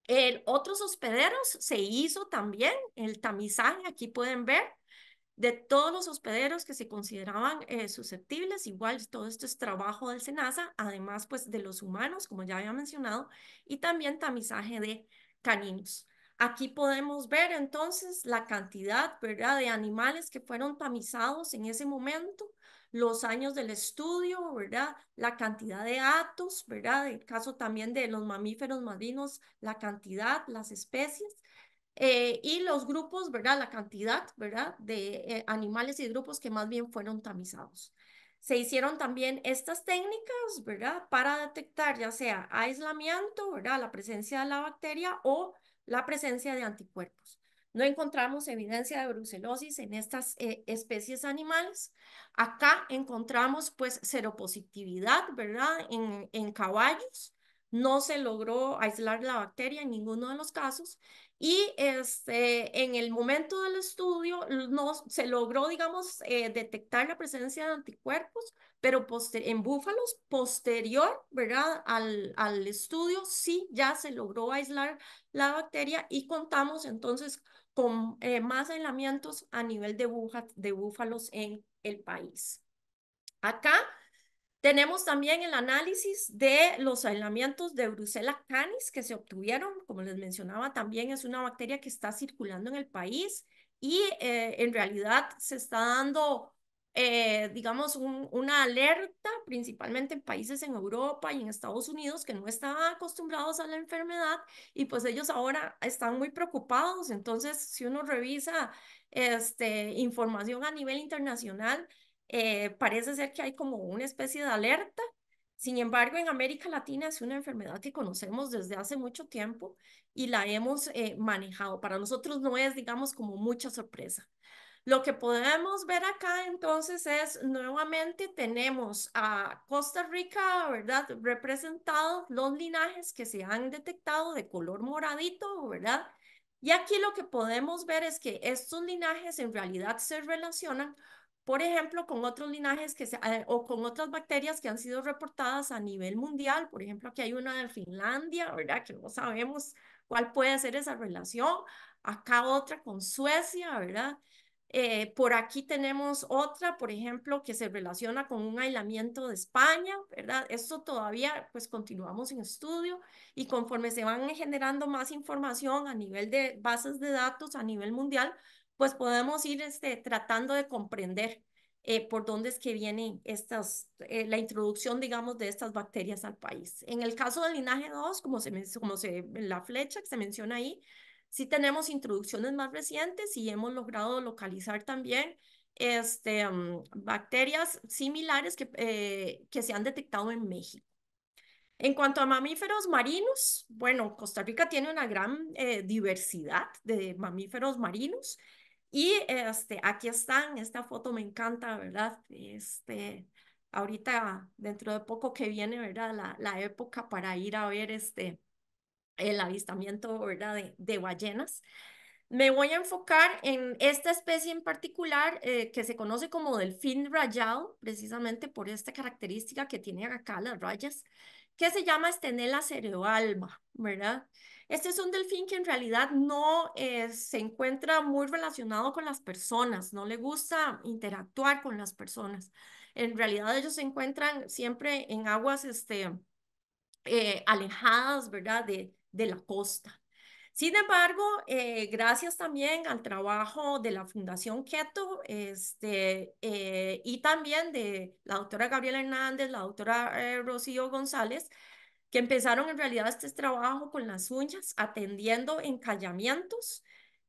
En otros hospederos se hizo también el tamizaje, aquí pueden ver, de todos los hospederos que se consideraban susceptibles, igual todo esto es trabajo del SENASA, además pues de los humanos, como ya había mencionado, y también tamizaje de caninos. Aquí podemos ver entonces la cantidad, ¿verdad?, de animales que fueron tamizados en ese momento, los años del estudio, ¿verdad?, la cantidad de atos, ¿verdad?, el caso también de los mamíferos marinos, la cantidad, las especies, eh, y los grupos, ¿verdad?, la cantidad, ¿verdad?, de eh, animales y grupos que más bien fueron tamizados. Se hicieron también estas técnicas, ¿verdad?, para detectar ya sea aislamiento, ¿verdad?, la presencia de la bacteria o la presencia de anticuerpos. No encontramos evidencia de brucelosis en estas eh, especies animales. Acá encontramos pues seropositividad, ¿verdad? En, en caballos. No se logró aislar la bacteria en ninguno de los casos. Y este, en el momento del estudio no se logró, digamos, eh, detectar la presencia de anticuerpos, pero en búfalos posterior, ¿verdad? Al, al estudio sí ya se logró aislar la bacteria y contamos entonces con eh, más aislamientos a nivel de, de búfalos en el país. Acá tenemos también el análisis de los aislamientos de Brucella canis que se obtuvieron, como les mencionaba, también es una bacteria que está circulando en el país y eh, en realidad se está dando eh, digamos, una alerta, principalmente en países en Europa y en Estados Unidos que no estaban acostumbrados a la enfermedad y pues ellos ahora están muy preocupados. Entonces, si uno revisa este, información a nivel internacional, eh, parece ser que hay como una especie de alerta. Sin embargo, en América Latina es una enfermedad que conocemos desde hace mucho tiempo y la hemos eh, manejado. Para nosotros no es, digamos, como mucha sorpresa. Lo que podemos ver acá entonces es nuevamente tenemos a Costa Rica, ¿verdad? Representados los linajes que se han detectado de color moradito, ¿verdad? Y aquí lo que podemos ver es que estos linajes en realidad se relacionan, por ejemplo, con otros linajes que eh, o con otras bacterias que han sido reportadas a nivel mundial. Por ejemplo, aquí hay una de Finlandia, ¿verdad? Que no sabemos cuál puede ser esa relación. Acá otra con Suecia, ¿verdad? Eh, por aquí tenemos otra, por ejemplo, que se relaciona con un aislamiento de España, ¿verdad? Esto todavía, pues, continuamos en estudio y conforme se van generando más información a nivel de bases de datos a nivel mundial, pues podemos ir este, tratando de comprender eh, por dónde es que viene estas, eh, la introducción, digamos, de estas bacterias al país. En el caso del linaje 2, como, se, como se, la flecha que se menciona ahí, Sí tenemos introducciones más recientes y hemos logrado localizar también este, mm, bacterias similares que, eh, que se han detectado en México. En cuanto a mamíferos marinos, bueno, Costa Rica tiene una gran eh, diversidad de mamíferos marinos y este, aquí están, esta foto me encanta, ¿verdad? Este, ahorita, dentro de poco que viene, ¿verdad? La, la época para ir a ver este, el avistamiento ¿verdad? De, ballenas. Me voy a enfocar en esta especie en particular eh, que se conoce como delfín rayado, precisamente por esta característica que tiene acá las rayas, que se llama Estenela cereoalba, ¿verdad? Este es un delfín que en realidad no eh, se encuentra muy relacionado con las personas, no le gusta interactuar con las personas. En realidad ellos se encuentran siempre en aguas este, eh, alejadas, ¿verdad? De, de la costa. Sin embargo, eh, gracias también al trabajo de la Fundación Keto este, eh, y también de la doctora Gabriela Hernández, la doctora eh, Rocío González, que empezaron en realidad este trabajo con las uñas, atendiendo encallamientos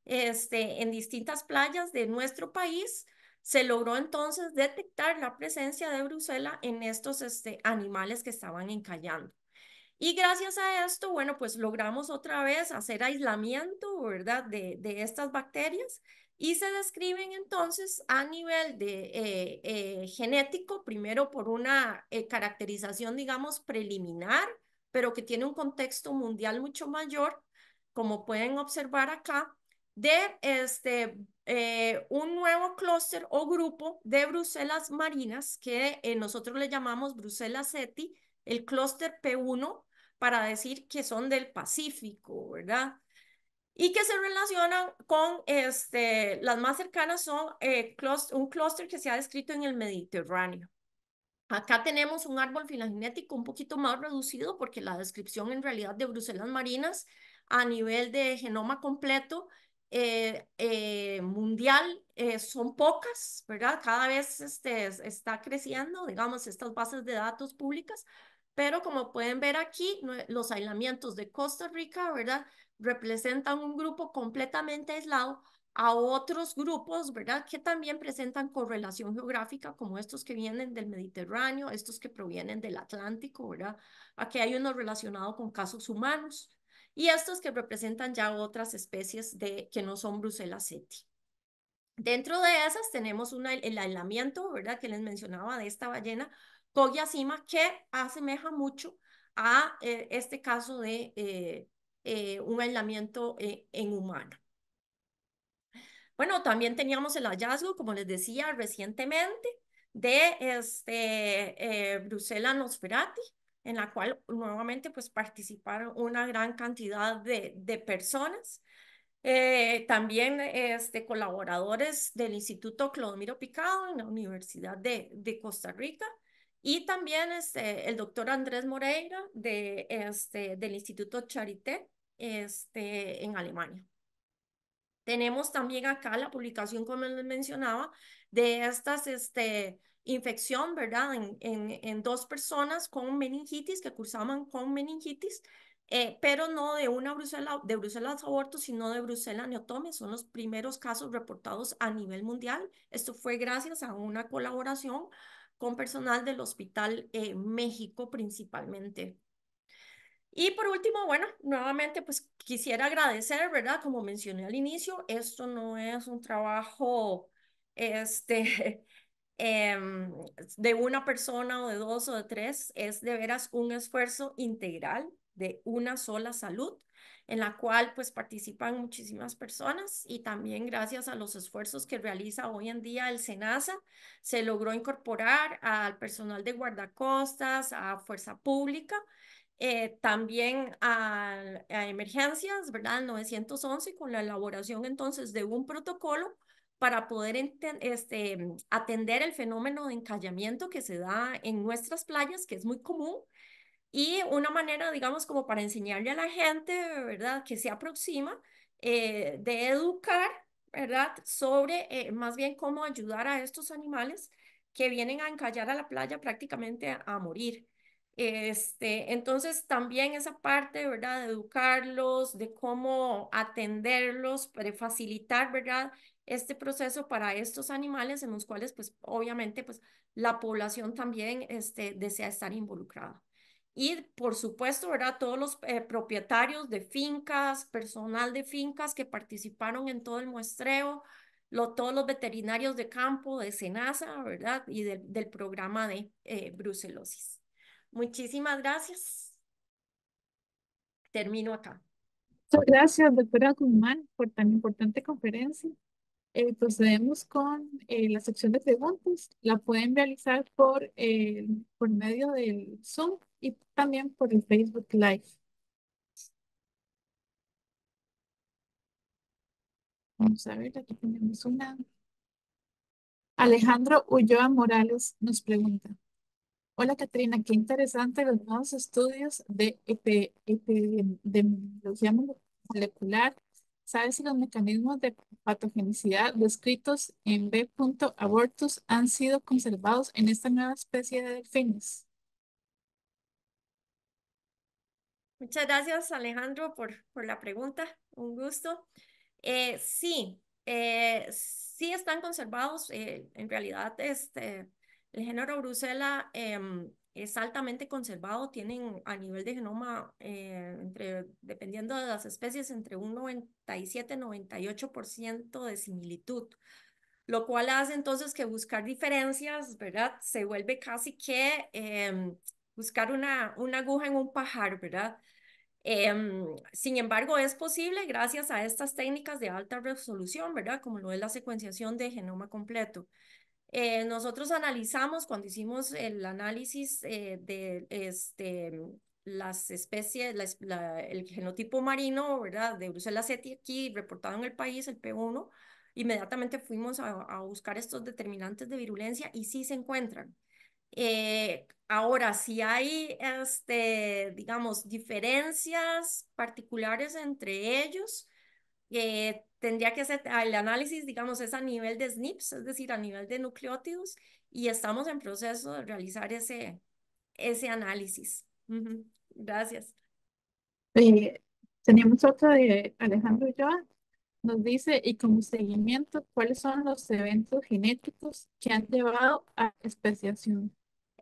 este, en distintas playas de nuestro país, se logró entonces detectar la presencia de Bruselas en estos este, animales que estaban encallando. Y gracias a esto, bueno, pues logramos otra vez hacer aislamiento, ¿verdad?, de, estas bacterias y se describen entonces a nivel de, eh, eh, genético, primero por una eh, caracterización, digamos, preliminar, pero que tiene un contexto mundial mucho mayor, como pueden observar acá, de este, un nuevo clúster o grupo de Bruselas marinas que nosotros le llamamos Bruselas SETI, el clúster P1 para decir que son del Pacífico, ¿verdad? Y que se relacionan con, este, las más cercanas son eh, un clúster que se ha descrito en el Mediterráneo. Acá tenemos un árbol filogenético un poquito más reducido porque la descripción en realidad de Bruselas marinas a nivel de genoma completo eh, eh, mundial eh, son pocas, ¿verdad? Cada vez este, está creciendo, digamos, estas bases de datos públicas, pero como pueden ver aquí, los aislamientos de Costa Rica, ¿verdad? Representan un grupo completamente aislado a otros grupos, ¿verdad? Que también presentan correlación geográfica, como estos que vienen del Mediterráneo, estos que provienen del Atlántico, ¿verdad? Aquí hay uno relacionado con casos humanos y estos que representan ya otras especies de, que no son Bruselas Dentro de esas tenemos el aislamiento, ¿verdad? Que les mencionaba de esta ballena Cogiacima que asemeja mucho a eh, este caso de eh, eh, un aislamiento en humano. Bueno, también teníamos el hallazgo, como les decía recientemente, de este, Bruselas Nosferati, en la cual nuevamente pues, participaron una gran cantidad de, personas. también este, colaboradores del Instituto Clodomiro Picado en la Universidad de Costa Rica y también este, el doctor Andrés Moreira de, este, del Instituto Charité este, en Alemania. Tenemos también acá la publicación, como les mencionaba, de esta este, infección, ¿verdad? En, dos personas con meningitis, que cursaban con meningitis, eh, pero no de una Bruselas, de Bruselas aborto, sino de Bruselas neotome. Son los primeros casos reportados a nivel mundial. Esto fue gracias a una colaboración con personal del Hospital eh, México principalmente. Y por último, bueno, nuevamente pues quisiera agradecer, ¿verdad? Como mencioné al inicio, esto no es un trabajo este, [laughs] em, de una persona o de dos o de tres, es de veras un esfuerzo integral de una sola salud en la cual pues participan muchísimas personas y también gracias a los esfuerzos que realiza hoy en día el SENASA, se logró incorporar al personal de guardacostas, a Fuerza Pública, eh, también a, emergencias, ¿verdad? 911 con la elaboración entonces de un protocolo para poder este, atender el fenómeno de encallamiento que se da en nuestras playas, que es muy común y una manera, digamos, como para enseñarle a la gente, ¿verdad?, que se aproxima, eh, de educar, ¿verdad?, sobre eh, más bien cómo ayudar a estos animales que vienen a encallar a la playa prácticamente a, morir. Este, entonces, también esa parte, ¿verdad?, de educarlos, de cómo atenderlos, de facilitar, ¿verdad?, este proceso para estos animales en los cuales, pues, obviamente, pues, la población también este, desea estar involucrada. Y por supuesto, ¿verdad? Todos los eh, propietarios de fincas, personal de fincas que participaron en todo el muestreo, lo, todos los veterinarios de campo, de SENASA, ¿verdad? Y del programa de eh, brucelosis. Muchísimas gracias. Termino acá. Muchas gracias, doctora Guzmán, por tan importante conferencia. Eh, procedemos con la sección de preguntas. La pueden realizar por, por medio del Zoom y también por el Facebook Live. Vamos a ver, aquí tenemos una. Alejandro Ulloa Morales nos pregunta. Hola, Catrina, qué interesante los nuevos estudios de epidemiología molecular. ¿Sabes si los mecanismos de patogenicidad descritos en B. abortus han sido conservados en esta nueva especie de delfines? Muchas gracias, Alejandro, por, por la pregunta. Un gusto. Eh, sí, eh, sí están conservados. Eh, en realidad, este, el género Brusela em, es altamente conservado. Tienen a nivel de genoma, entre, dependiendo de las especies, entre un 97-98% de similitud lo cual hace entonces que buscar diferencias, ¿verdad? Se vuelve casi que em, buscar una, una aguja en un pajar, ¿verdad? Em, sin embargo, es posible gracias a estas técnicas de alta resolución, ¿verdad? Como lo es la secuenciación de genoma completo. Eh, nosotros analizamos, cuando hicimos el análisis eh, de este, las especies, el genotipo marino, ¿verdad? De Bruselas aquí, reportado en el país, el P1, inmediatamente fuimos a, a buscar estos determinantes de virulencia y sí se encuentran. Eh, ahora, si hay, este, digamos, diferencias particulares entre ellos, eh, tendría que hacer el análisis, digamos, es a nivel de SNPs, es decir, a nivel de nucleótidos, y estamos en proceso de realizar ese, ese análisis. Gracias. Sí, tenemos otro de Alejandro Joan. Nos dice, y como seguimiento, ¿cuáles son los eventos genéticos que han llevado a especiación?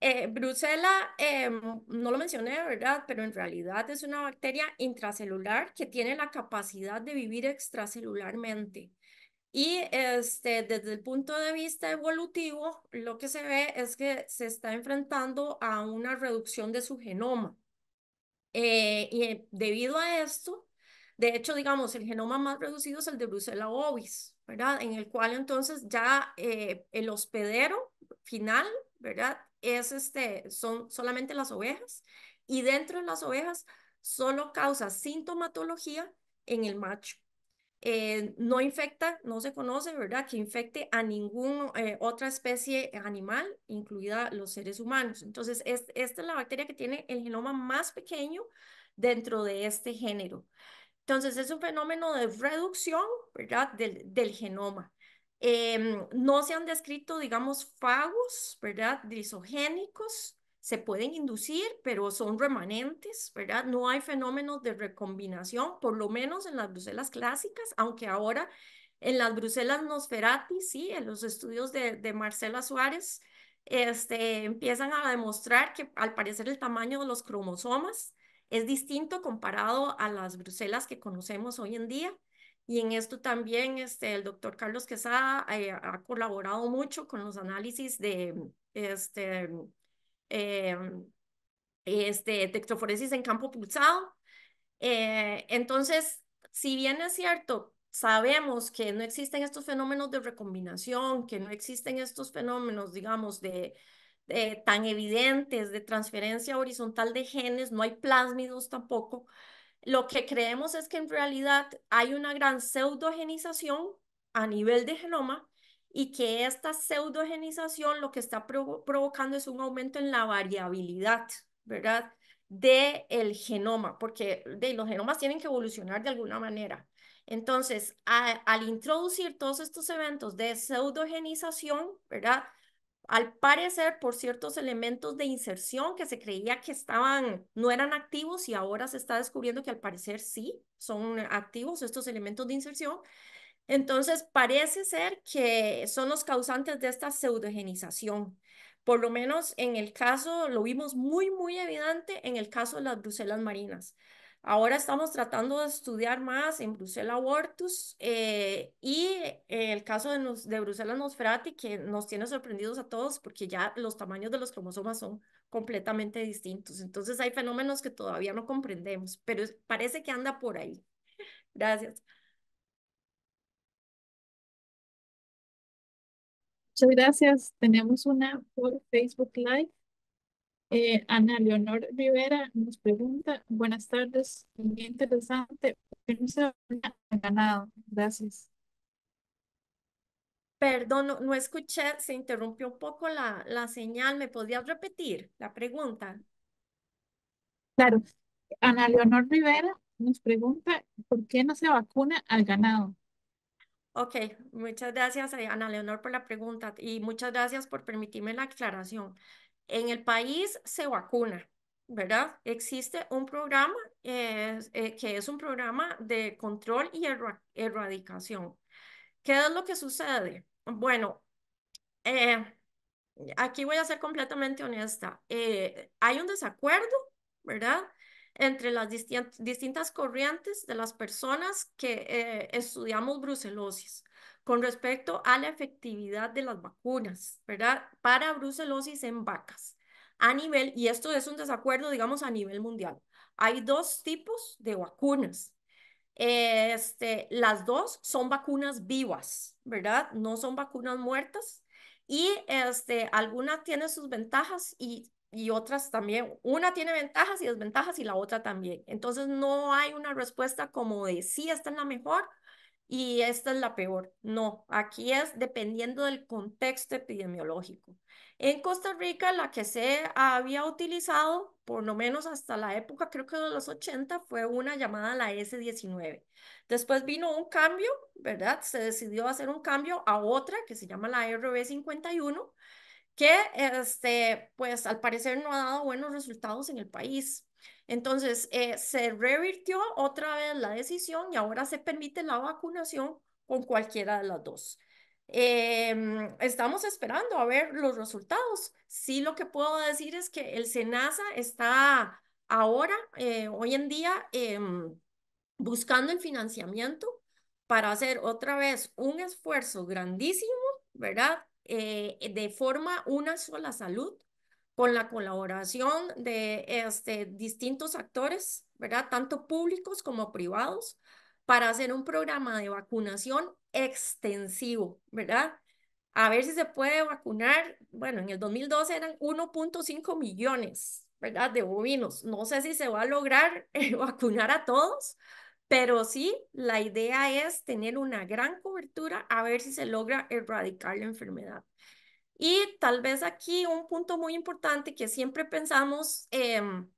eh, Brucela, em, no lo mencioné, ¿verdad? Pero en realidad es una bacteria intracelular que tiene la capacidad de vivir extracelularmente. Y este, desde el punto de vista evolutivo, lo que se ve es que se está enfrentando a una reducción de su genoma. Eh, y eh, debido a esto, de hecho, digamos, el genoma más reducido es el de Brucella ovis, ¿verdad? En el cual entonces ya eh, el hospedero final, ¿verdad? es este, son solamente las ovejas y dentro de las ovejas solo causa sintomatología en el macho. Eh, no infecta, no se conoce, ¿verdad? Que infecte a ninguna eh, otra especie animal, incluida los seres humanos. Entonces, es, esta es la bacteria que tiene el genoma más pequeño dentro de este género. Entonces, es un fenómeno de reducción, ¿verdad? del genoma. Em, no se han descrito, digamos, fagos, ¿verdad? disogénicos, se pueden inducir, pero son remanentes, ¿verdad? No hay fenómenos de recombinación, por lo menos en las Bruselas clásicas, aunque ahora en las Bruselas nosferatis, sí, en los estudios de, Marcela Suárez, este, empiezan a demostrar que al parecer el tamaño de los cromosomas es distinto comparado a las Bruselas que conocemos hoy en día. Y en esto también este, el doctor Carlos Quesada eh, ha colaborado mucho con los análisis de este, em, este, tectoforesis en campo pulsado. Eh, entonces, si bien es cierto, sabemos que no existen estos fenómenos de recombinación, que no existen estos fenómenos, digamos, de tan evidentes de transferencia horizontal de genes, no hay plásmidos tampoco lo que creemos es que en realidad hay una gran pseudogenización a nivel de genoma y que esta pseudogenización lo que está provocando es un aumento en la variabilidad, ¿verdad? De el genoma, porque de, los genomas tienen que evolucionar de alguna manera. Entonces, al introducir todos estos eventos de pseudogenización, ¿verdad? al parecer por ciertos elementos de inserción que se creía que estaban, no eran activos y ahora se está descubriendo que al parecer sí son activos estos elementos de inserción. Entonces parece ser que son los causantes de esta pseudogenización. Por lo menos en el caso, lo vimos muy, muy evidente en el caso de las Bruselas marinas. Ahora estamos tratando de estudiar más en Bruselas abortus eh, y el caso de, de Bruselas Nosferati, que nos tiene sorprendidos a todos porque ya los tamaños de los cromosomas son completamente distintos. Entonces hay fenómenos que todavía no comprendemos, pero parece que anda por ahí. Gracias. Muchas gracias. Tenemos una por Facebook Live. Eh, Ana Leonor Rivera nos pregunta, buenas tardes, muy interesante, ¿por no se vacuna al ganado? Gracias. Perdón, no, escuché, se interrumpió un poco la, la señal, ¿me podías repetir la pregunta? Claro, Ana Leonor Rivera nos pregunta, ¿por qué no se vacuna al ganado? Ok, muchas gracias eh, Ana Leonor por la pregunta y muchas gracias por permitirme la aclaración. En el país se vacuna, ¿verdad? Existe un programa eh, que es un programa de control y erradicación. ¿Qué es lo que sucede? Bueno, eh, aquí voy a ser completamente honesta. Eh, hay un desacuerdo, ¿verdad? entre las distintas corrientes de las personas que estudiamos brucelosis con respecto a la efectividad de las vacunas, ¿verdad? Para brucelosis en vacas. A nivel, y esto es un desacuerdo, digamos, a nivel mundial. Hay dos tipos de vacunas. Este, las dos son vacunas vivas, ¿verdad? No son vacunas muertas. Y este, algunas tienen sus ventajas y, y otras también. Una tiene ventajas y desventajas y la otra también. Entonces no hay una respuesta como de sí, esta es la mejor y esta es la peor. No, aquí es dependiendo del contexto epidemiológico. En Costa Rica, la que se había utilizado, por lo menos hasta la época, creo que de los 80, fue una llamada la S19. Después vino un cambio, ¿verdad? Se decidió hacer un cambio a otra que se llama la RB51, que este, pues al parecer no ha dado buenos resultados en el país. Entonces, eh, se revirtió otra vez la decisión y ahora se permite la vacunación con cualquiera de las dos. Em, estamos esperando a ver los resultados. Sí, lo que puedo decir es que el SENASA está ahora, eh, hoy en día, em, buscando el financiamiento para hacer otra vez un esfuerzo grandísimo, ¿verdad? Eh, de forma una sola salud con la colaboración de este, distintos actores, ¿verdad? Tanto públicos como privados, para hacer un programa de vacunación extensivo, ¿verdad? A ver si se puede vacunar, bueno, en el 2012 eran 1.5 millones, ¿verdad? De bovinos. No sé si se va a lograr [laughs] eh, vacunar a todos, pero sí, la idea es tener una gran cobertura a ver si se logra erradicar la enfermedad. Y tal vez aquí un punto muy importante que siempre pensamos, em,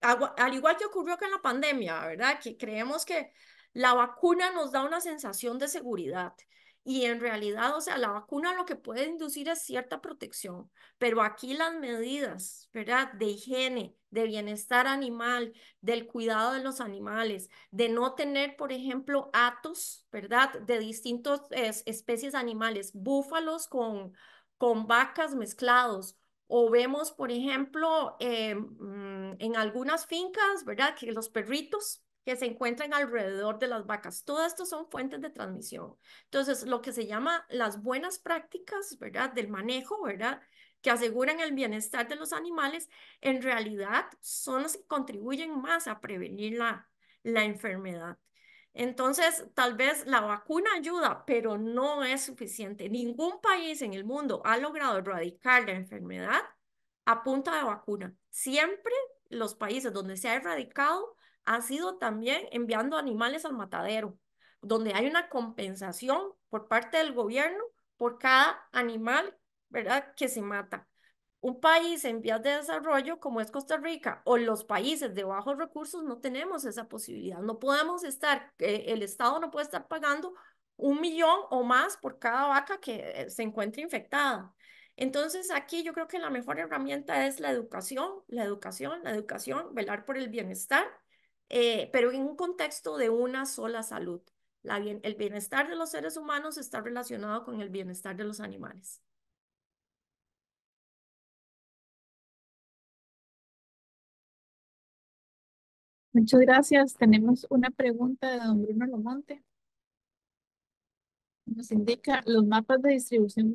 al igual que ocurrió con la pandemia, ¿verdad? Que creemos que la vacuna nos da una sensación de seguridad. Y en realidad, o sea, la vacuna lo que puede inducir es cierta protección, pero aquí las medidas, ¿verdad? De higiene, de bienestar animal, del cuidado de los animales, de no tener, por ejemplo, atos, ¿verdad? De distintas especies animales, búfalos con, con vacas mezclados. O vemos, por ejemplo, eh, mm, en algunas fincas, ¿verdad? Que los perritos que se encuentran alrededor de las vacas. todas esto son fuentes de transmisión. Entonces, lo que se llama las buenas prácticas, ¿verdad? Del manejo, ¿verdad? Que aseguran el bienestar de los animales, en realidad son las que contribuyen más a prevenir la enfermedad. Entonces, tal vez la vacuna ayuda, pero no es suficiente. Ningún país en el mundo ha logrado erradicar la enfermedad a punta de vacuna. Siempre los países donde se ha erradicado ha sido también enviando animales al matadero, donde hay una compensación por parte del gobierno por cada animal ¿verdad? que se mata un país en vías de desarrollo como es Costa Rica o los países de bajos recursos no tenemos esa posibilidad. No podemos estar, eh, el Estado no puede estar pagando un millón o más por cada vaca que eh, se encuentre infectada. Entonces aquí yo creo que la mejor herramienta es la educación, la educación, la educación, velar por el bienestar, eh, pero en un contexto de una sola salud. el bienestar de los seres humanos está relacionado con el bienestar de los animales. Muchas gracias. Tenemos una pregunta de don Bruno Lomonte. Nos indica, los mapas de distribución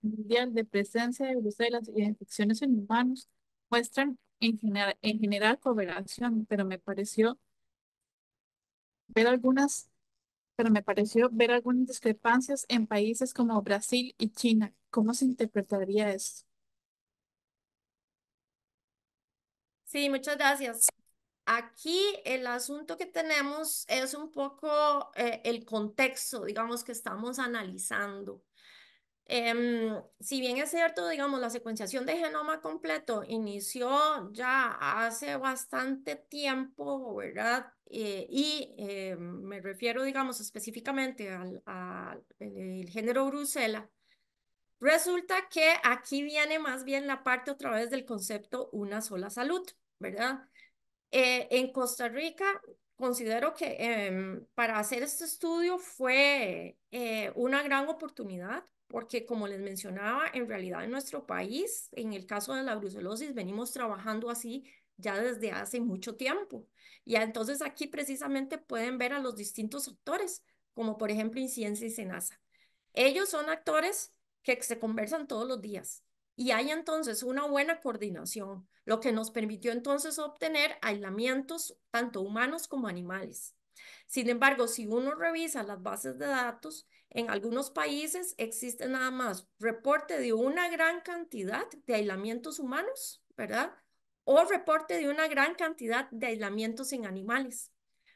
mundial de presencia de Bruselas y de infecciones en humanos muestran en general, en general cooperación, pero me pareció ver algunas, pero me pareció ver algunas discrepancias en países como Brasil y China. ¿Cómo se interpretaría esto? Sí, muchas gracias. Aquí el asunto que tenemos es un poco eh, el contexto, digamos, que estamos analizando. Em, si bien es cierto, digamos, la secuenciación de genoma completo inició ya hace bastante tiempo, ¿verdad? Eh, y eh, me refiero, digamos, específicamente al, género Brusela. Resulta que aquí viene más bien la parte otra vez del concepto una sola salud, ¿verdad? Eh, en Costa Rica, considero que em, para hacer este estudio fue eh, una gran oportunidad porque como les mencionaba, en realidad en nuestro país, en el caso de la brucelosis, venimos trabajando así ya desde hace mucho tiempo. Y entonces aquí precisamente pueden ver a los distintos actores, como por ejemplo Inciencia y Senasa. Ellos son actores que se conversan todos los días, y hay entonces una buena coordinación, lo que nos permitió entonces obtener aislamientos tanto humanos como animales. Sin embargo, si uno revisa las bases de datos, en algunos países existe nada más reporte de una gran cantidad de aislamientos humanos, ¿verdad? O reporte de una gran cantidad de aislamientos en animales,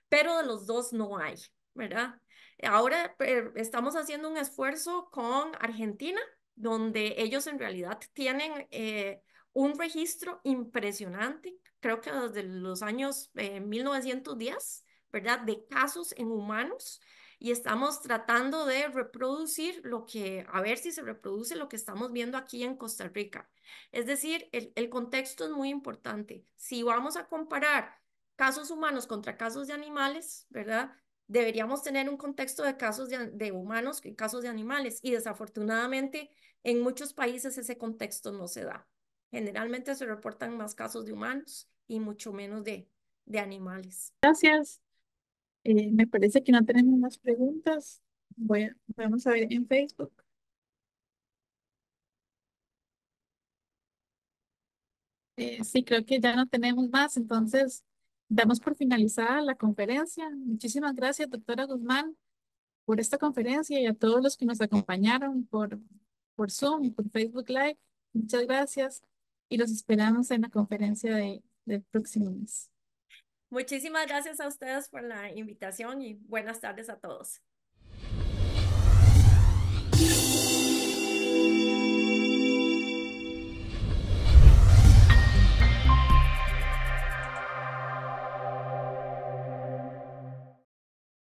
pero de los dos no hay, ¿verdad? Ahora eh, estamos haciendo un esfuerzo con Argentina donde ellos en realidad tienen eh, un registro impresionante, creo que desde los años eh, 1910, ¿verdad? De casos en humanos y estamos tratando de reproducir lo que, a ver si se reproduce lo que estamos viendo aquí en Costa Rica. Es decir, el, contexto es muy importante. Si vamos a comparar casos humanos contra casos de animales, ¿verdad? Deberíamos tener un contexto de casos de, de humanos y casos de animales. Y desafortunadamente en muchos países ese contexto no se da. Generalmente se reportan más casos de humanos y mucho menos de, de animales. Gracias. Eh, me parece que no tenemos más preguntas. Voy vamos a ver en Facebook. Eh, sí, creo que ya no tenemos más, entonces damos por finalizada la conferencia. Muchísimas gracias, doctora Guzmán, por esta conferencia y a todos los que nos acompañaron por por Zoom, por Facebook Live. Muchas gracias y los esperamos en la conferencia de, del próximo mes. Muchísimas gracias a ustedes por la invitación y buenas tardes a todos.